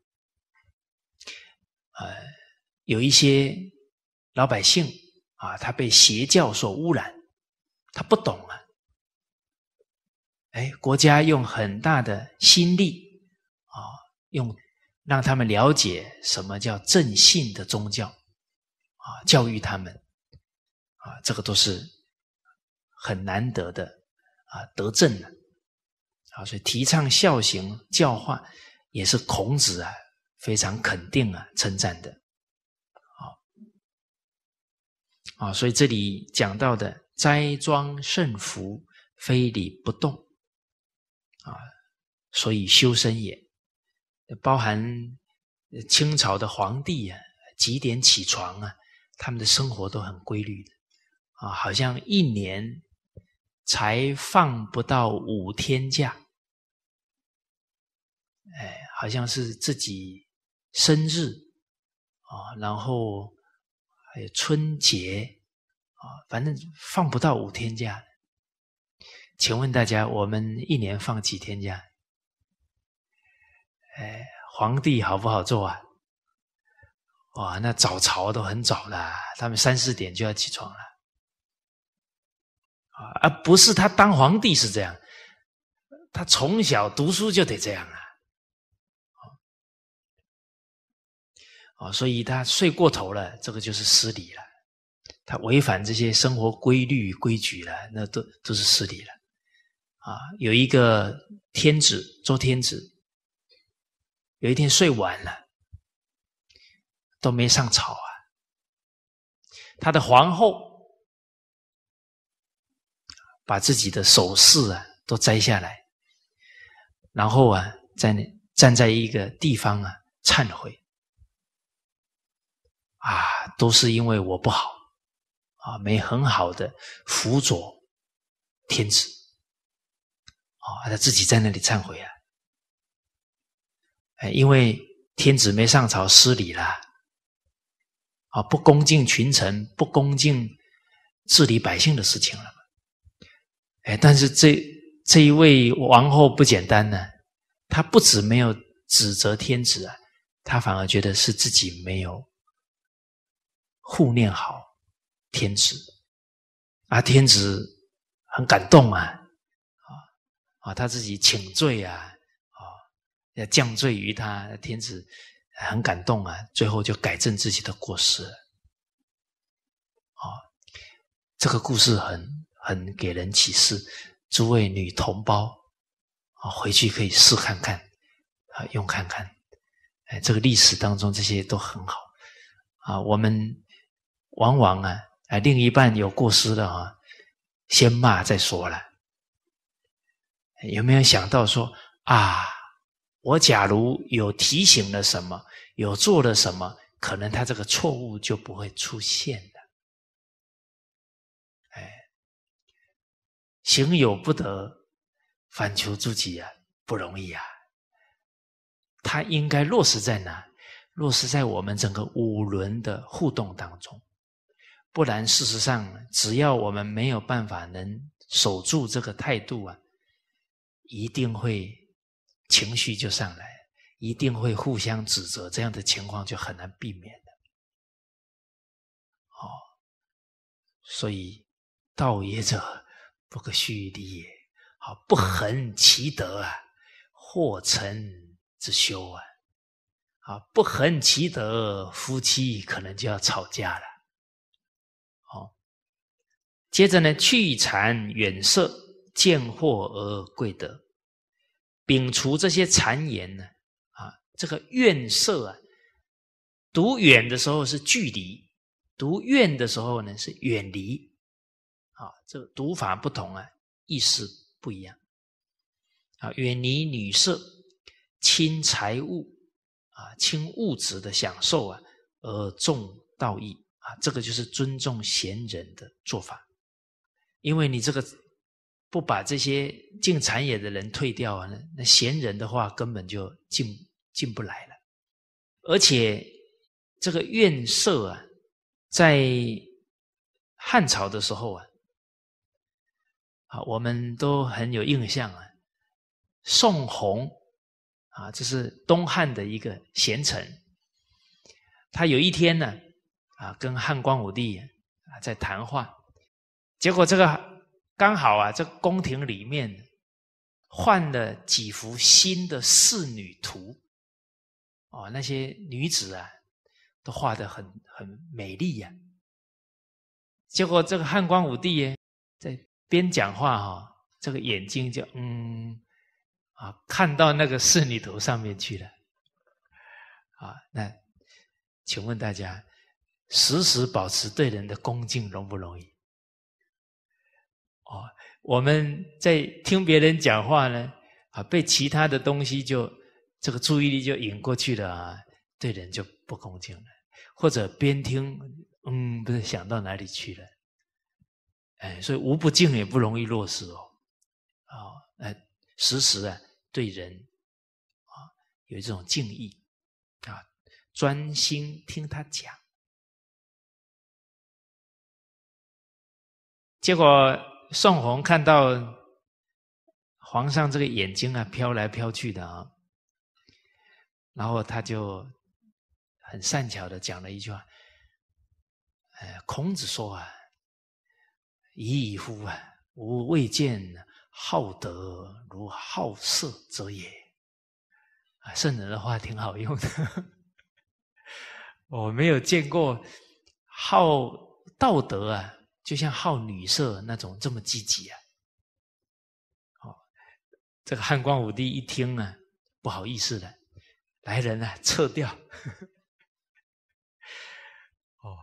呃，有一些老百姓啊，他被邪教所污染，他不懂啊，哎，国家用很大的心力啊，用。让他们了解什么叫正信的宗教，啊，教育他们，啊，这个都是很难得的，啊，得正的，啊，所以提倡孝行教化，也是孔子啊非常肯定啊称赞的，好，啊，所以这里讲到的斋庄慎福，非礼不动，啊，所以修身也。包含清朝的皇帝啊，几点起床啊？他们的生活都很规律的啊，好像一年才放不到五天假。哎，好像是自己生日啊，然后还有春节啊，反正放不到五天假。请问大家，我们一年放几天假？哎，皇帝好不好做啊？哇，那早朝都很早了，他们三四点就要起床了啊！不是他当皇帝是这样，他从小读书就得这样啊！哦，所以他睡过头了，这个就是失礼了。他违反这些生活规律规矩了，那都都是失礼了啊！有一个天子周天子。有一天睡晚了，都没上朝啊。他的皇后把自己的首饰啊都摘下来，然后啊，在站在一个地方啊忏悔，啊都是因为我不好，啊没很好的辅佐天子，啊他自己在那里忏悔啊。哎，因为天子没上朝失礼了，啊，不恭敬群臣，不恭敬治理百姓的事情了。哎，但是这这一位王后不简单呢，她不止没有指责天子啊，她反而觉得是自己没有护念好天子，啊，天子很感动啊，啊，他自己请罪啊。要降罪于他，天子很感动啊，最后就改正自己的过失了。哦，这个故事很很给人启示，诸位女同胞啊，回去可以试看看啊，用看看。哎，这个历史当中这些都很好啊。我们往往啊，哎，另一半有过失的啊，先骂再说了，有没有想到说啊？我假如有提醒了什么，有做了什么，可能他这个错误就不会出现了。哎，行有不得，反求诸己啊，不容易啊。他应该落实在哪？落实在我们整个五轮的互动当中。不然，事实上，只要我们没有办法能守住这个态度啊，一定会。情绪就上来，一定会互相指责，这样的情况就很难避免的。哦，所以道也者，不可虚立也。好，不恒其德啊，或成之修啊。啊，不恒其德，夫妻可能就要吵架了。哦，接着呢，去禅远色，见货而贵德。摒除这些谗言呢？啊，这个怨色啊，读远的时候是距离，读怨的时候呢是远离，啊，这个读法不同啊，意思不一样。啊，远离女色，轻财物，啊，轻物质的享受啊，而重道义啊，这个就是尊重贤人的做法，因为你这个。不把这些进产业的人退掉啊，那那人的话根本就进进不来了。而且这个院舍啊，在汉朝的时候啊，啊我们都很有印象啊。宋弘啊，这是东汉的一个贤臣，他有一天呢啊，跟汉光武帝啊在谈话，结果这个。刚好啊，这宫廷里面换了几幅新的仕女图，哦，那些女子啊都画的很很美丽呀。结果这个汉光武帝耶在边讲话哈，这个眼睛就嗯啊看到那个仕女图上面去了。啊，那请问大家，时时保持对人的恭敬容不容易？我们在听别人讲话呢，啊，被其他的东西就这个注意力就引过去了啊，对人就不恭敬了。或者边听，嗯，不是想到哪里去了，哎，所以无不敬也不容易落实哦，哦，哎，时时啊对人啊有这种敬意啊，专心听他讲，结果。宋弘看到皇上这个眼睛啊飘来飘去的啊，然后他就很善巧的讲了一句话：“哎，孔子说啊，已矣乎啊，吾未见好德如好色者也。”啊，圣人的话挺好用的。(laughs) 我没有见过好道德啊。就像好女色那种这么积极啊！哦，这个汉光武帝一听啊，不好意思了，来人啊，撤掉。(laughs) 哦，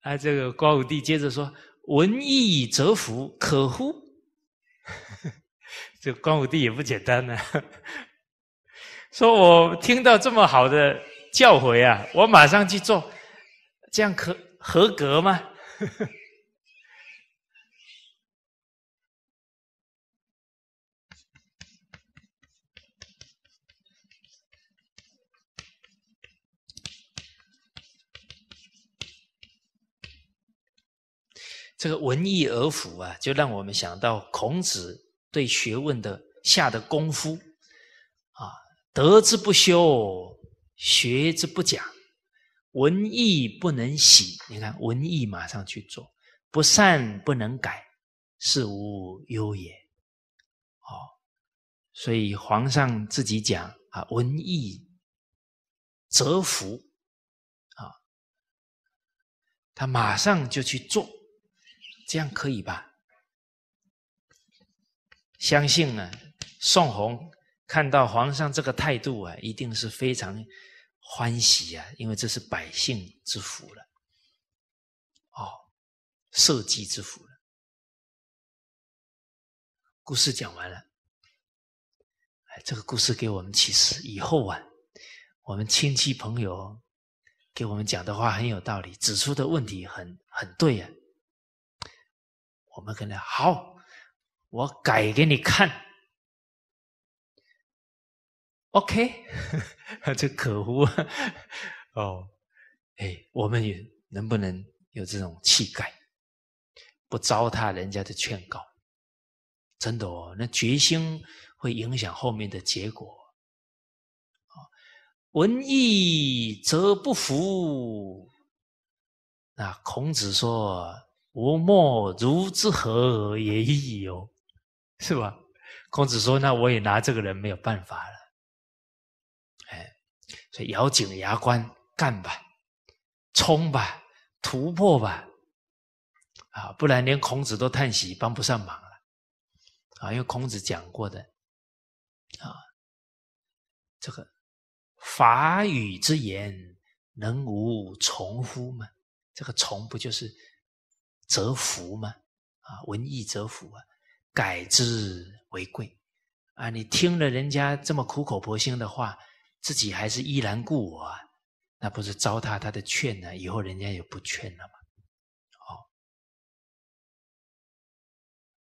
哎，这个光武帝接着说：“文艺则服，可乎？” (laughs) 这光武帝也不简单呢，说我听到这么好的教诲啊，我马上去做，这样可合格吗？这个文艺而腐啊，就让我们想到孔子对学问的下的功夫啊，德之不修，学之不讲，文艺不能喜。你看文艺马上去做，不善不能改，是无忧也。好，所以皇上自己讲啊，文艺折服啊，他马上就去做。这样可以吧？相信呢，宋弘看到皇上这个态度啊，一定是非常欢喜啊，因为这是百姓之福了，哦，社稷之福了。故事讲完了，哎，这个故事给我们启示，以后啊，我们亲戚朋友给我们讲的话很有道理，指出的问题很很对啊。我们可能好，我改给你看。OK，(laughs) 这可恶 (laughs) 哦，哎，我们也能不能有这种气概，不糟蹋人家的劝告？真的哦，那决心会影响后面的结果。文艺则不服。那孔子说。吾莫如之何也已矣，是吧？孔子说：“那我也拿这个人没有办法了。”哎，所以咬紧牙关干吧，冲吧，突破吧！啊，不然连孔子都叹息，帮不上忙了。啊，因为孔子讲过的啊，这个法语之言，能无从乎吗？这个从不就是？则福嘛，啊，闻义则福啊，改之为贵啊！你听了人家这么苦口婆心的话，自己还是依然故我啊，那不是糟蹋他的劝呢？以后人家也不劝了吗？好，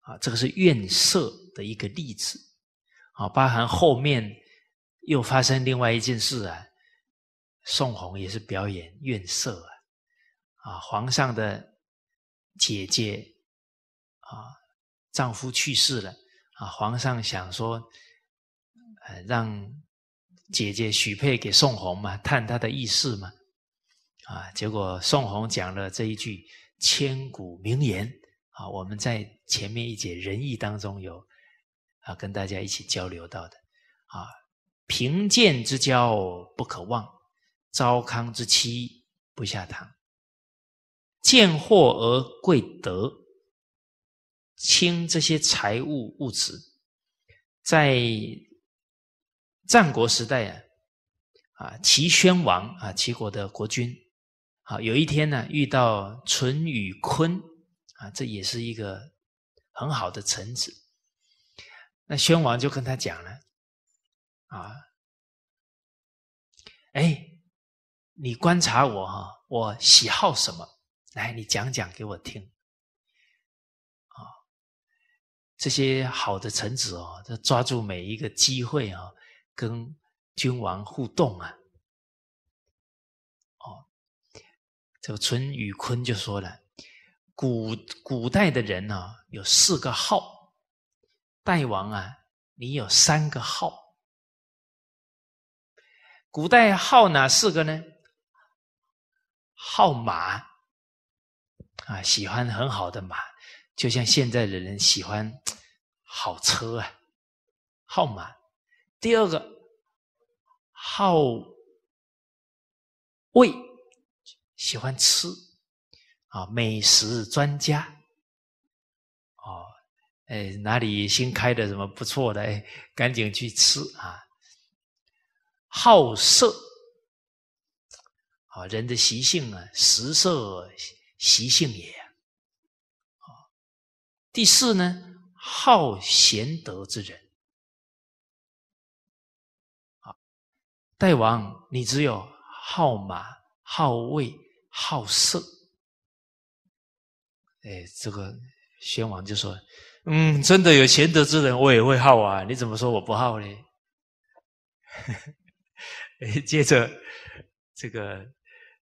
啊，这个是怨色的一个例子。好，包含后面又发生另外一件事啊，宋弘也是表演怨色啊，啊，皇上的。姐姐啊，丈夫去世了啊，皇上想说，呃，让姐姐许配给宋弘嘛，探他的意事嘛，啊，结果宋弘讲了这一句千古名言啊，我们在前面一节仁义当中有啊，跟大家一起交流到的啊，贫贱之交不可忘，糟糠之妻不下堂。见货而贵德，轻这些财物物质。在战国时代啊，啊，齐宣王啊，齐国的国君，啊有一天呢，遇到淳于髡啊，这也是一个很好的臣子。那宣王就跟他讲了，啊，哎，你观察我哈，我喜好什么？来，你讲讲给我听，啊，这些好的臣子哦，他抓住每一个机会啊，跟君王互动啊，哦，这个淳于髡就说了，古古代的人呢，有四个号，大王啊，你有三个号，古代号哪四个呢？号马。啊，喜欢很好的马，就像现在的人喜欢好车啊，好马。第二个，好味，喜欢吃啊，美食专家。哦，哎，哪里新开的什么不错的，哎，赶紧去吃啊。好色，啊，人的习性啊，食色。习性也。第四呢，好贤德之人。啊，大王，你只有好马、好位、好色。哎，这个宣王就说：“嗯，真的有贤德之人，我也会好啊。你怎么说我不好呢？” (laughs) 哎，接着这个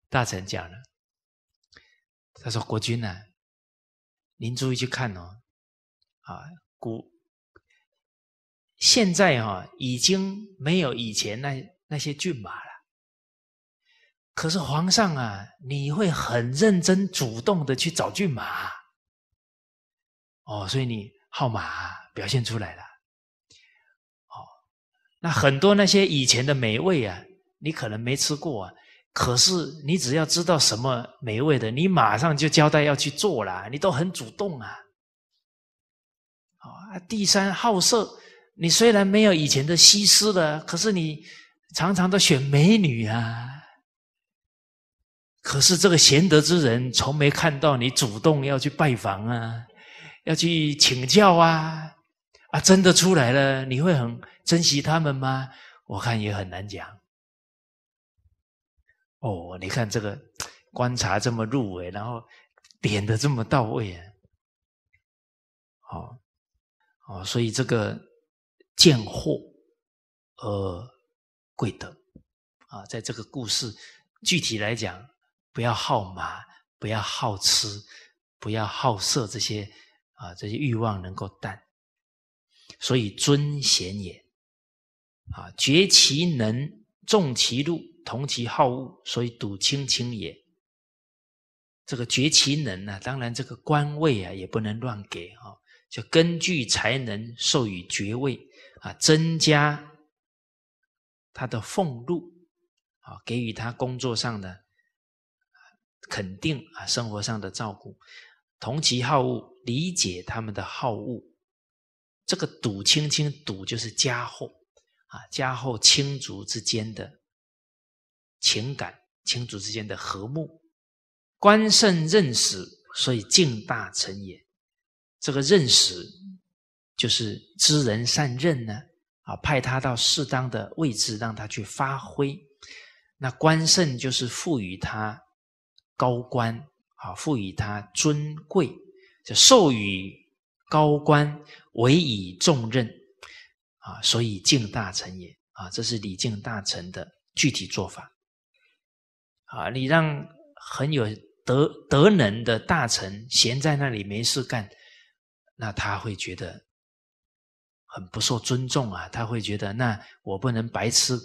大臣讲了。他说：“国君呐，您注意去看哦，啊，古现在哈已经没有以前那那些骏马了。可是皇上啊，你会很认真主动的去找骏马，哦，所以你号码表现出来了。哦，那很多那些以前的美味啊，你可能没吃过。”啊。”可是，你只要知道什么美味的，你马上就交代要去做了，你都很主动啊！啊，第三好色，你虽然没有以前的西施了，可是你常常都选美女啊。可是这个贤德之人，从没看到你主动要去拜访啊，要去请教啊！啊，真的出来了，你会很珍惜他们吗？我看也很难讲。哦，你看这个观察这么入微，然后点的这么到位啊！好，哦，所以这个见货呃贵德啊，在这个故事具体来讲，不要好马，不要好吃，不要好色，这些啊这些欲望能够淡，所以尊贤也啊，绝其能，重其禄。同其好恶，所以笃亲亲也。这个绝其能呢？当然，这个官位啊也不能乱给啊，就根据才能授予爵位啊，增加他的俸禄啊，给予他工作上的肯定啊，生活上的照顾。同其好恶，理解他们的好恶。这个笃亲亲，笃就是加厚啊，加厚亲族之间的。情感、亲主之间的和睦，官圣任识，所以敬大臣也。这个“任识就是知人善任呢啊，派他到适当的位置，让他去发挥。那官圣就是赋予他高官啊，赋予他尊贵，就授予高官，委以重任啊，所以敬大臣也啊，这是礼敬大臣的具体做法。啊，你让很有德德能的大臣闲在那里没事干，那他会觉得很不受尊重啊。他会觉得，那我不能白吃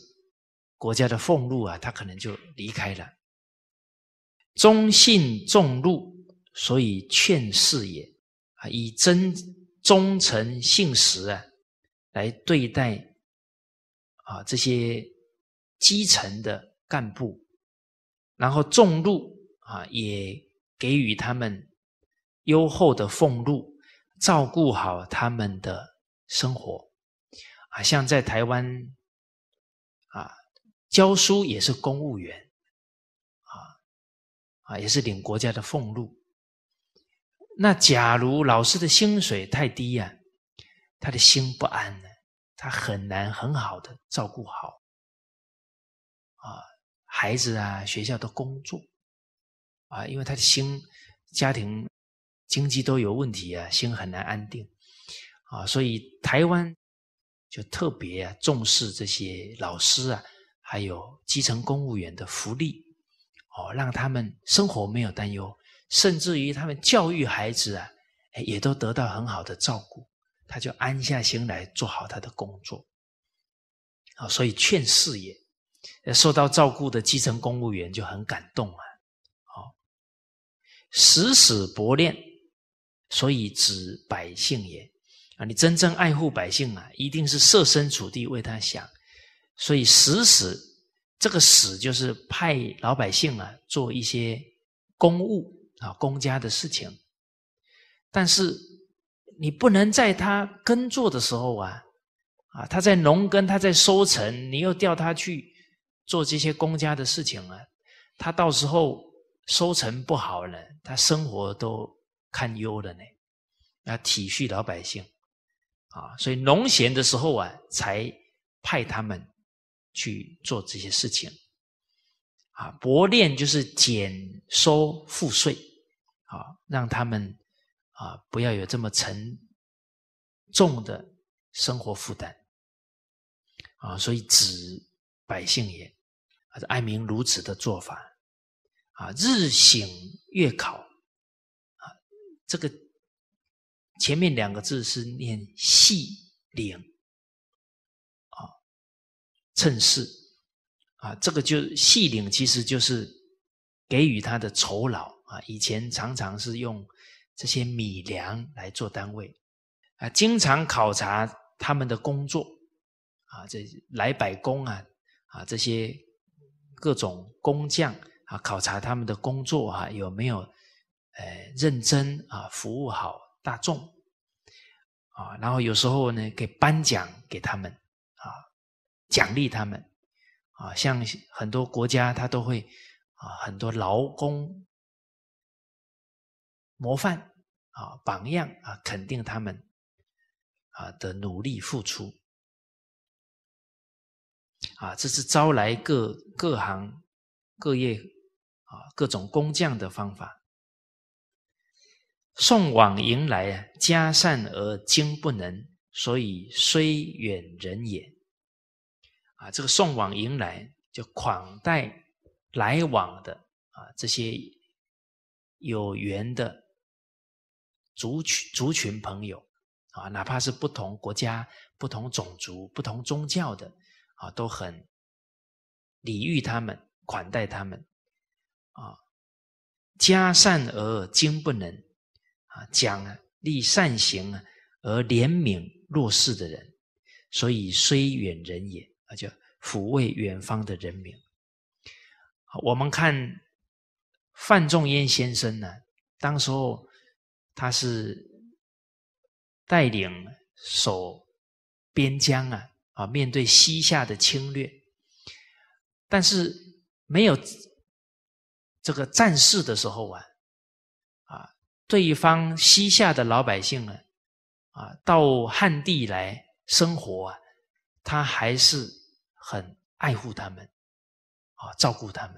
国家的俸禄啊，他可能就离开了。忠信重禄，所以劝世也啊，以真忠诚、信实啊来对待啊这些基层的干部。然后重禄啊，也给予他们优厚的俸禄，照顾好他们的生活啊。像在台湾啊，教书也是公务员啊啊，也是领国家的俸禄。那假如老师的薪水太低呀，他的心不安呢，他很难很好的照顾好。孩子啊，学校的工作啊，因为他的心、家庭经济都有问题啊，心很难安定啊，所以台湾就特别重视这些老师啊，还有基层公务员的福利哦，让他们生活没有担忧，甚至于他们教育孩子啊，也都得到很好的照顾，他就安下心来做好他的工作啊，所以劝事业。呃，受到照顾的基层公务员就很感动啊！好，死死薄练，所以指百姓也啊。你真正爱护百姓啊，一定是设身处地为他想。所以死死，这个死就是派老百姓啊做一些公务啊公家的事情。但是你不能在他耕作的时候啊啊，他在农耕，他在收成，你又调他去。做这些公家的事情啊，他到时候收成不好了，他生活都堪忧了呢。啊，体恤老百姓，啊，所以农闲的时候啊，才派他们去做这些事情。啊，薄练就是减收赋税，啊，让他们啊不要有这么沉重的生活负担。啊，所以子，百姓也。还是爱民如此的做法，啊，日省月考，啊，这个前面两个字是念“系领”，啊，趁势，啊，这个就“系领”其实就是给予他的酬劳啊。以前常常是用这些米粮来做单位啊，经常考察他们的工作啊，这来百工啊，啊，这些。各种工匠啊，考察他们的工作哈有没有，呃认真啊服务好大众，啊，然后有时候呢给颁奖给他们啊，奖励他们啊，像很多国家他都会啊很多劳工模范啊榜样啊肯定他们啊的努力付出。啊，这是招来各各行各业啊各种工匠的方法，送往迎来啊，家善而经不能，所以虽远人也。啊，这个送往迎来就款待来往的啊这些有缘的族群族群朋友啊，哪怕是不同国家、不同种族、不同宗教的。啊，都很礼遇他们，款待他们。啊，加善而今不能，啊，讲立善行啊，而怜悯弱势的人，所以虽远人也啊，叫抚慰远方的人民。我们看范仲淹先生呢，当时候他是带领守边疆啊。啊，面对西夏的侵略，但是没有这个战事的时候啊，啊，对方西夏的老百姓呢，啊，到汉地来生活啊，他还是很爱护他们，啊，照顾他们，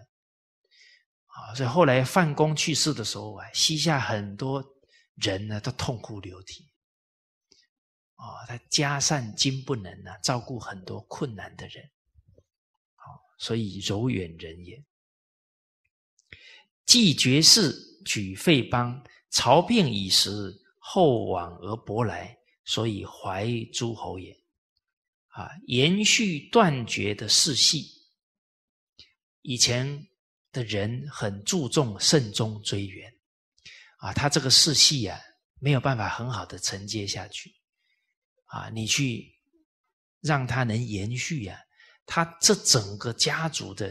啊，所以后来范公去世的时候啊，西夏很多人呢都痛哭流涕。哦，他家善金不能啊，照顾很多困难的人，所以柔远人也。既绝世举废邦，朝聘已时，厚往而薄来，所以怀诸侯也。啊，延续断绝的世系，以前的人很注重慎终追远，啊，他这个世系啊，没有办法很好的承接下去。啊，你去让他能延续呀，他这整个家族的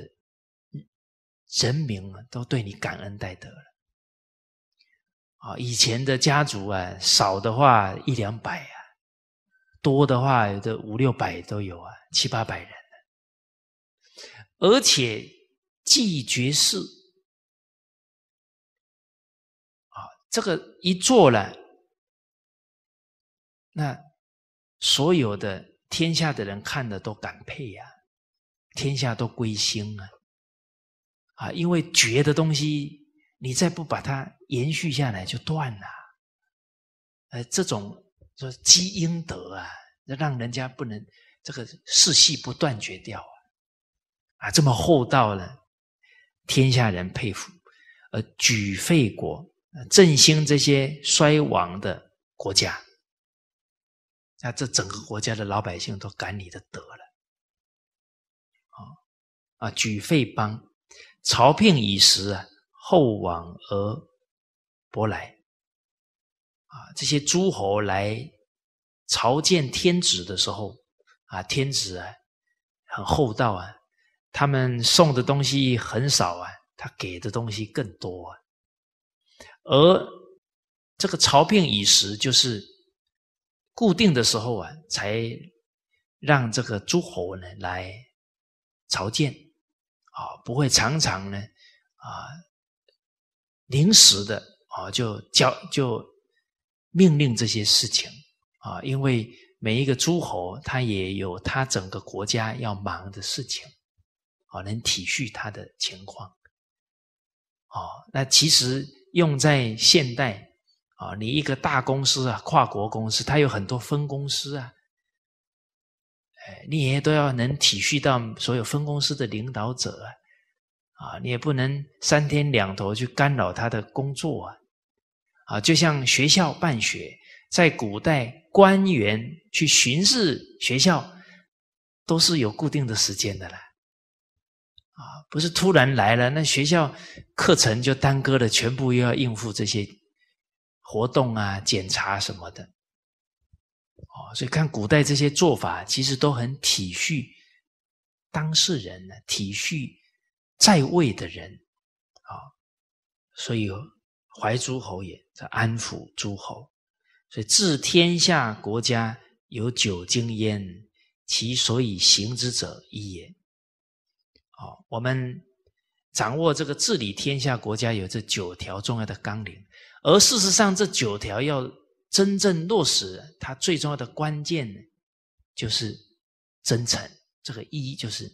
人民啊，都对你感恩戴德了。啊，以前的家族啊，少的话一两百啊，多的话有的五六百都有啊，七八百人，而且继绝嗣啊，这个一做了，那。所有的天下的人看的都感佩呀，天下都归心啊！啊，因为绝的东西，你再不把它延续下来就断了。呃，这种说积阴德啊，让人家不能这个世系不断绝掉啊！啊，这么厚道呢，天下人佩服，而举废国、振兴这些衰亡的国家。那这整个国家的老百姓都感你的德了，啊啊！举废邦，朝聘以时啊，厚往而薄来啊。这些诸侯来朝见天子的时候啊，天子啊很厚道啊，他们送的东西很少啊，他给的东西更多啊。而这个朝聘以时就是。固定的时候啊，才让这个诸侯呢来朝见，啊，不会常常呢，啊，临时的啊就叫就命令这些事情啊，因为每一个诸侯他也有他整个国家要忙的事情，啊，能体恤他的情况，啊，那其实用在现代。啊，你一个大公司啊，跨国公司，它有很多分公司啊，哎，你也要能体恤到所有分公司的领导者啊，啊，你也不能三天两头去干扰他的工作啊，啊，就像学校办学，在古代官员去巡视学校，都是有固定的时间的了，啊，不是突然来了，那学校课程就耽搁了，全部又要应付这些。活动啊，检查什么的，哦，所以看古代这些做法，其实都很体恤当事人呢，体恤在位的人啊，所以怀诸侯也，在安抚诸侯，所以治天下国家有九经焉，其所以行之者一也。哦，我们掌握这个治理天下国家有这九条重要的纲领。而事实上，这九条要真正落实，它最重要的关键就是真诚。这个“一”就是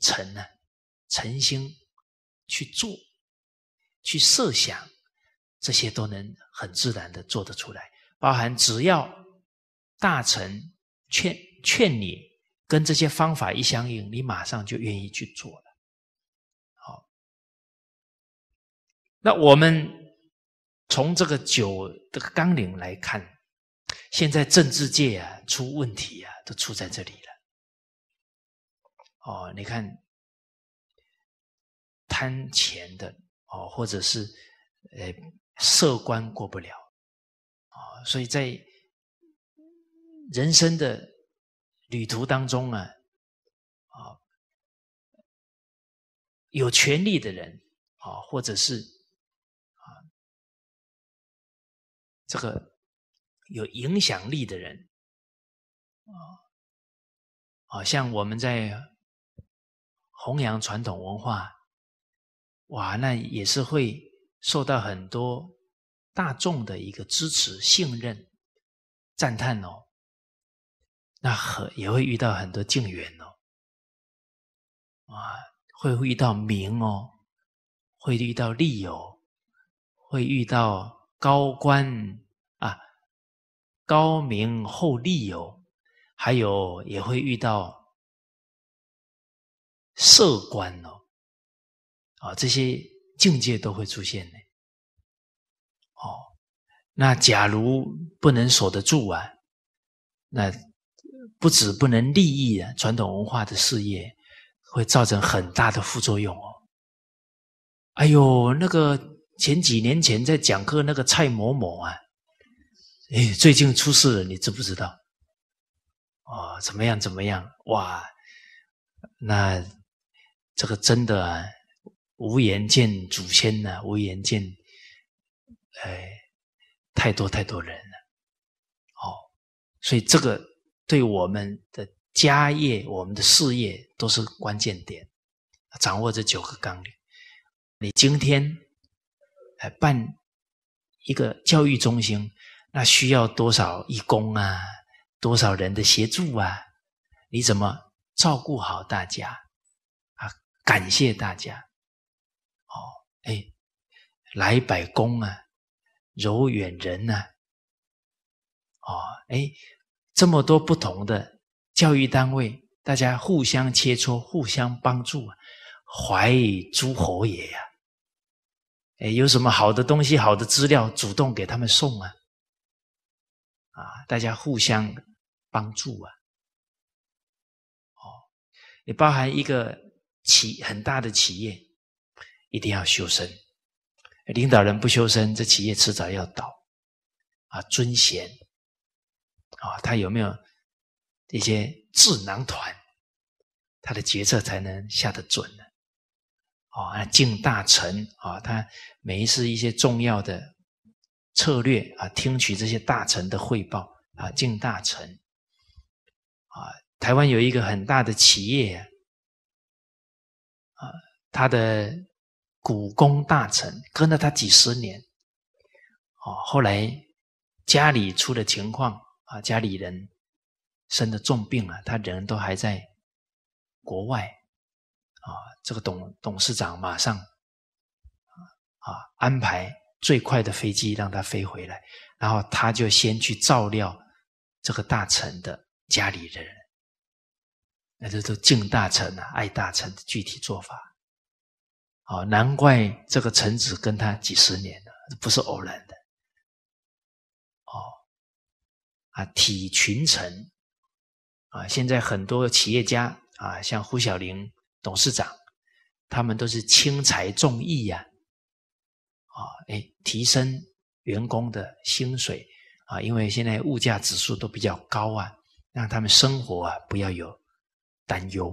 诚呢，诚心去做，去设想，这些都能很自然的做得出来。包含只要大臣劝劝你，跟这些方法一相应，你马上就愿意去做了。那我们从这个酒的纲领来看，现在政治界啊出问题啊，都出在这里了。哦，你看贪钱的哦，或者是呃，色官过不了，啊，所以在人生的旅途当中啊，啊，有权利的人啊，或者是。这个有影响力的人，啊，好像我们在弘扬传统文化，哇，那也是会受到很多大众的一个支持、信任、赞叹哦。那很也会遇到很多敬员哦，啊，会遇到名哦，会遇到利哦，会遇到高官。高明厚利哦，还有也会遇到色官哦，啊，这些境界都会出现的哦。那假如不能守得住啊，那不止不能利益啊，传统文化的事业会造成很大的副作用哦。哎呦，那个前几年前在讲课那个蔡某某啊。哎，最近出事了，你知不知道？啊，怎么样？怎么样？哇！那这个真的啊，无缘见祖先呢，无缘见哎，太多太多人了。哦，所以这个对我们的家业、我们的事业都是关键点。掌握这九个纲领，你今天哎办一个教育中心。那需要多少义工啊？多少人的协助啊？你怎么照顾好大家？啊，感谢大家！哦，哎，来百公啊，柔远人呐！哦，哎，这么多不同的教育单位，大家互相切磋，互相帮助啊！怀诸侯也呀！哎，有什么好的东西、好的资料，主动给他们送啊！啊，大家互相帮助啊！哦，也包含一个企很大的企业，一定要修身。领导人不修身，这企业迟早要倒。啊，尊贤啊，他有没有一些智囊团，他的决策才能下得准呢？哦，敬大臣啊，他每一次一些重要的。策略啊，听取这些大臣的汇报啊，敬大臣啊。台湾有一个很大的企业啊，他的股工大臣跟了他几十年，哦，后来家里出了情况啊，家里人生了重病了，他人都还在国外啊，这个董董事长马上啊安排。最快的飞机让他飞回来，然后他就先去照料这个大臣的家里人。那这都敬大臣啊，爱大臣的具体做法。哦，难怪这个臣子跟他几十年了，不是偶然的。哦，啊，体群臣啊，现在很多企业家啊，像胡小玲董事长，他们都是轻财重义呀。啊，哎，提升员工的薪水啊，因为现在物价指数都比较高啊，让他们生活啊不要有担忧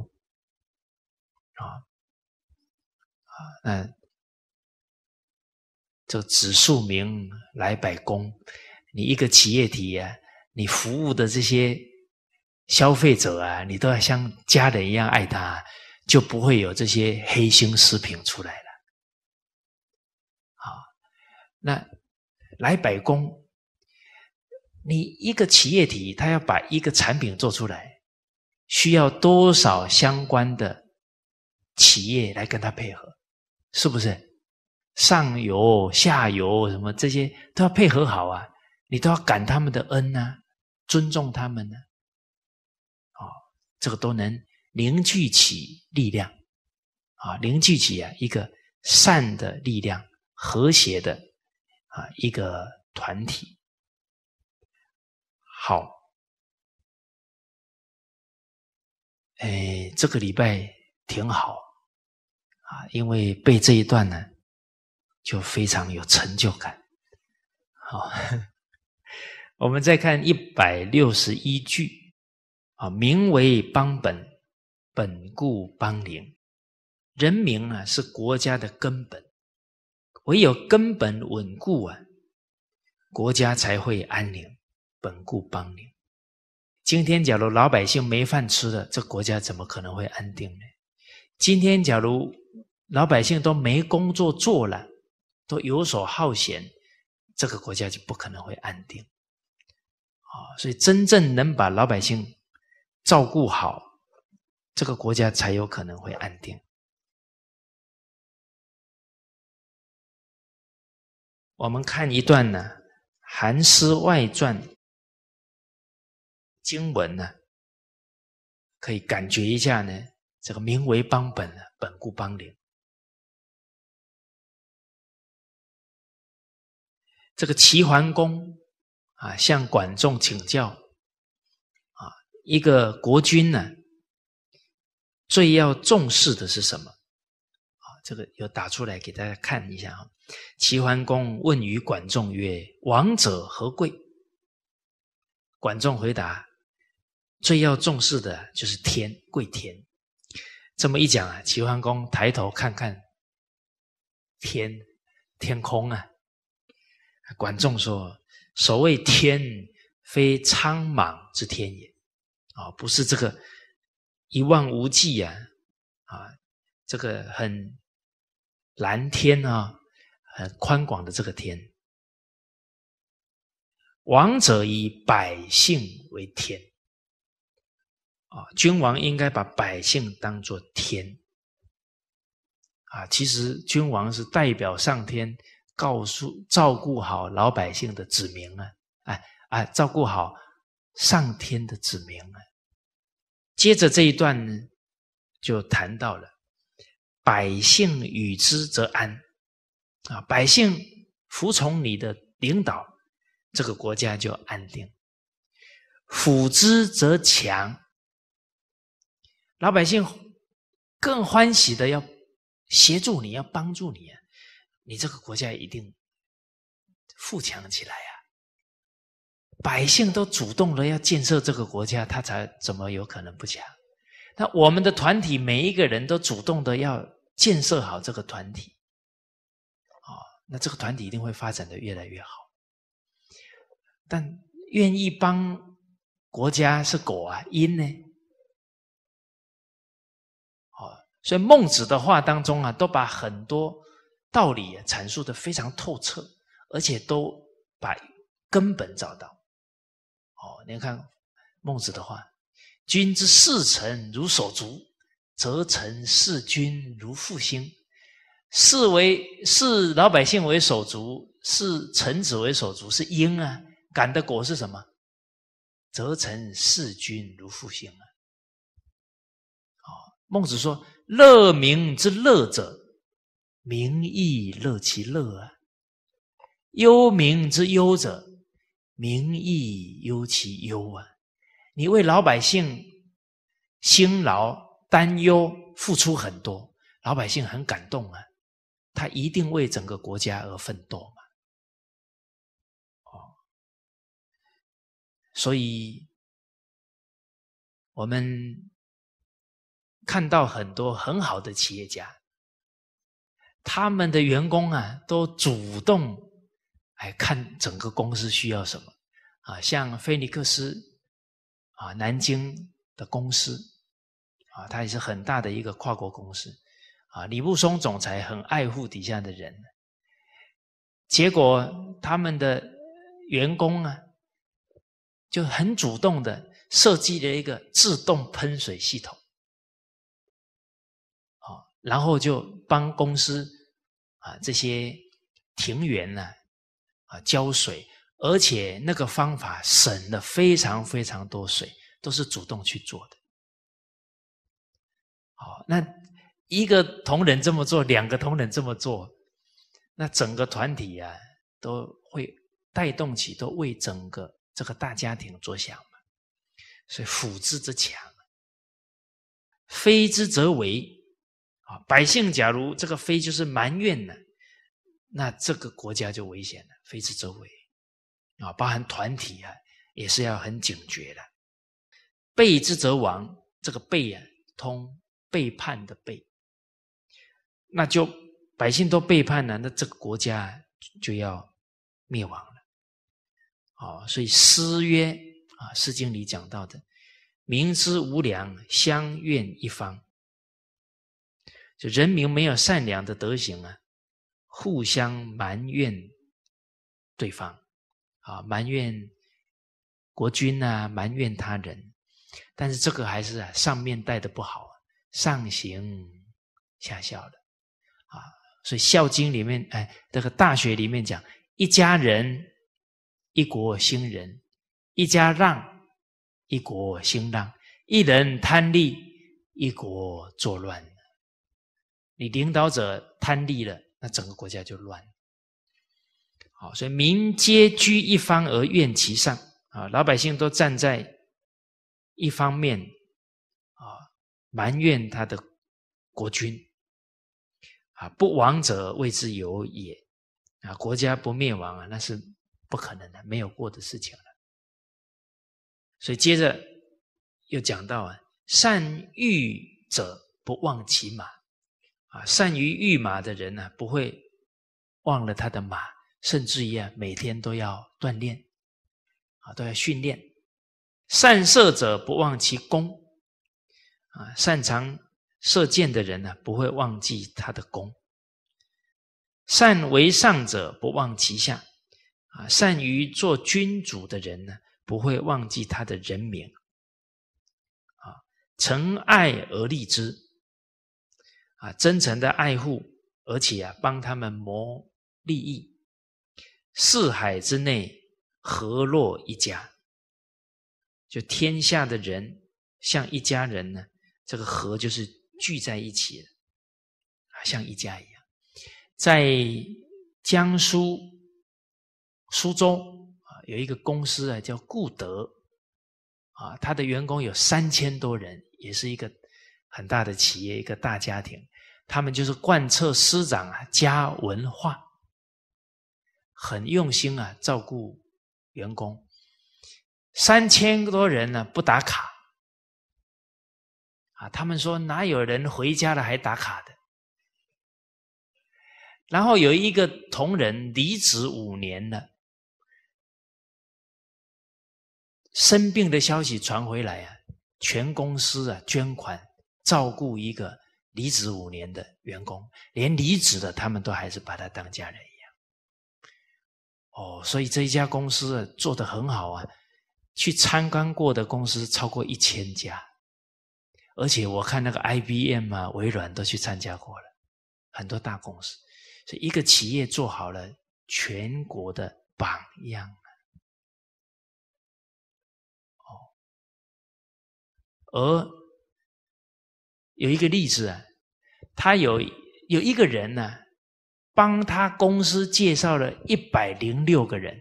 啊啊，那这指数名来百工，你一个企业体啊，你服务的这些消费者啊，你都要像家人一样爱他，就不会有这些黑心食品出来了。那来百工，你一个企业体，他要把一个产品做出来，需要多少相关的企业来跟他配合？是不是？上游、下游什么这些都要配合好啊！你都要感他们的恩呢，尊重他们呢，哦，这个都能凝聚起力量，啊，凝聚起啊一个善的力量，和谐的。啊，一个团体好，哎，这个礼拜挺好啊，因为背这一段呢，就非常有成就感。好，(laughs) 我们再看一百六十一句啊，名为邦本，本固邦宁。人民啊，是国家的根本。唯有根本稳固啊，国家才会安宁、稳固、邦宁。今天假如老百姓没饭吃了，这国家怎么可能会安定呢？今天假如老百姓都没工作做了，都游手好闲，这个国家就不可能会安定。啊，所以真正能把老百姓照顾好，这个国家才有可能会安定。我们看一段呢，《韩诗外传》经文呢，可以感觉一下呢，这个“名为邦本，本固邦宁”。这个齐桓公啊，向管仲请教啊，一个国君呢，最要重视的是什么？啊，这个要打出来给大家看一下啊。齐桓公问于管仲曰：“王者何贵？”管仲回答：“最要重视的，就是天，贵天。”这么一讲啊，齐桓公抬头看看天，天空啊。管仲说：“所谓天，非苍莽之天也，啊，不是这个一望无际啊，啊，这个很蓝天啊。”很宽广的这个天，王者以百姓为天啊！君王应该把百姓当作天啊！其实君王是代表上天，告诉照顾好老百姓的子民啊！哎哎，照顾好上天的子民啊！接着这一段就谈到了，百姓与之则安。啊，百姓服从你的领导，这个国家就安定；辅之则强。老百姓更欢喜的要协助你，要帮助你，你这个国家一定富强起来呀！百姓都主动的要建设这个国家，他才怎么有可能不强？那我们的团体，每一个人都主动的要建设好这个团体。那这个团体一定会发展的越来越好，但愿意帮国家是果啊因呢？哦，所以孟子的话当中啊，都把很多道理阐述的非常透彻，而且都把根本找到。哦，你看孟子的话：“君之事臣如手足，则臣事君如复兴。”视为视老百姓为手足，视臣子为手足，是因啊。感的果是什么？则臣事君如复兴啊。哦，孟子说：“乐民之乐者，民亦乐其乐啊；忧民之忧者，民亦忧其忧啊。”你为老百姓辛劳担忧，付出很多，老百姓很感动啊。他一定为整个国家而奋斗嘛？哦，所以我们看到很多很好的企业家，他们的员工啊，都主动来看整个公司需要什么啊，像菲尼克斯啊，南京的公司啊，它也是很大的一个跨国公司。啊，李部松总裁很爱护底下的人，结果他们的员工啊，就很主动的设计了一个自动喷水系统，好，然后就帮公司啊这些庭园呢啊浇水，而且那个方法省了非常非常多水，都是主动去做的，好，那。一个同仁这么做，两个同仁这么做，那整个团体啊，都会带动起，都为整个这个大家庭着想嘛。所以辅之则强，非之则危啊！百姓，假如这个非就是埋怨呢，那这个国家就危险了。非之则危啊，包含团体啊，也是要很警觉的。背之则亡，这个背啊，通背叛的背。那就百姓都背叛了，那这个国家就要灭亡了。哦，所以《诗》曰：“啊，《诗经》里讲到的，明知无良，相怨一方。”就人民没有善良的德行啊，互相埋怨对方，啊，埋怨国君呐，埋怨他人。但是这个还是上面带的不好，上行下效的。所以《孝经》里面，哎，这个《大学》里面讲：一家人一国兴仁，一家让一国兴让；一人贪利，一国作乱。你领导者贪利了，那整个国家就乱。好，所以民皆居一方而怨其上啊！老百姓都站在一方面啊，埋怨他的国君。啊，不亡者谓之有也，啊，国家不灭亡啊，那是不可能的，没有过的事情了。所以接着又讲到啊，善欲者不忘其马，啊，善于御马的人呢，不会忘了他的马，甚至于啊，每天都要锻炼，啊，都要训练。善射者不忘其弓，啊，擅长。射箭的人呢，不会忘记他的弓；善为上者不忘其下，啊，善于做君主的人呢，不会忘记他的人民。啊，诚爱而立之，啊，真诚的爱护，而且啊，帮他们谋利益。四海之内，和若一家，就天下的人像一家人呢。这个“和”就是。聚在一起，啊，像一家一样。在江苏苏州啊，有一个公司啊，叫固德，啊，他的员工有三千多人，也是一个很大的企业，一个大家庭。他们就是贯彻师长啊家文化，很用心啊照顾员工。三千多人呢不打卡。啊，他们说哪有人回家了还打卡的？然后有一个同仁离职五年了，生病的消息传回来啊，全公司啊捐款照顾一个离职五年的员工，连离职的他们都还是把他当家人一样。哦，所以这一家公司啊做的很好啊，去参观过的公司超过一千家。而且我看那个 IBM 啊，微软都去参加过了，很多大公司，所以一个企业做好了，全国的榜样哦，而有一个例子啊，他有有一个人呢，帮他公司介绍了一百零六个人，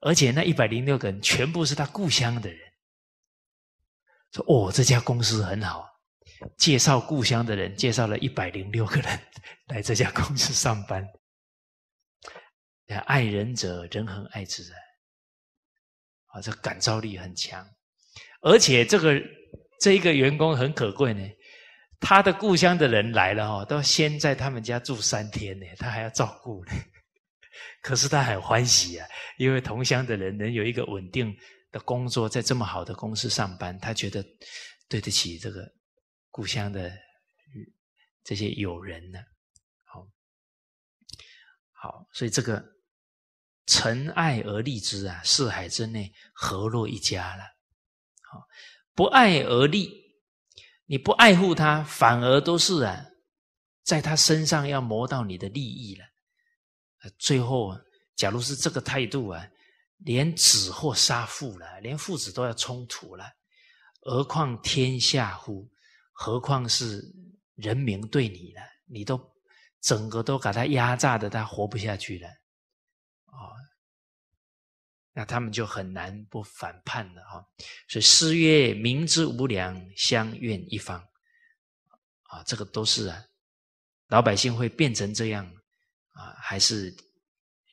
而且那一百零六个人全部是他故乡的人。说哦，这家公司很好，介绍故乡的人，介绍了一百零六个人 (laughs) 来这家公司上班。爱人者，人恒爱之啊！这感召力很强，而且这个这一个员工很可贵呢。他的故乡的人来了哈，都先在他们家住三天呢，他还要照顾呢。(laughs) 可是他很欢喜啊，因为同乡的人能有一个稳定。的工作在这么好的公司上班，他觉得对得起这个故乡的这些友人呢。好，好，所以这个尘爱而立之啊，四海之内何若一家了？好，不爱而立，你不爱护他，反而都是啊，在他身上要磨到你的利益了。最后，假如是这个态度啊。连子或杀父了，连父子都要冲突了，何况天下乎？何况是人民对你了，你都整个都把他压榨的，他活不下去了，哦，那他们就很难不反叛了啊。所以诗曰：“明知无良，相怨一方。”啊，这个都是啊，老百姓会变成这样啊，还是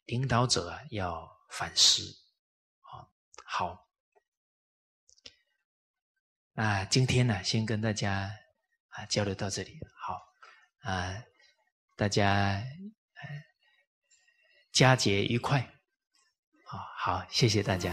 领导者啊要反思。好，那今天呢，先跟大家啊交流到这里。好，啊，大家佳节愉快，好，好，谢谢大家。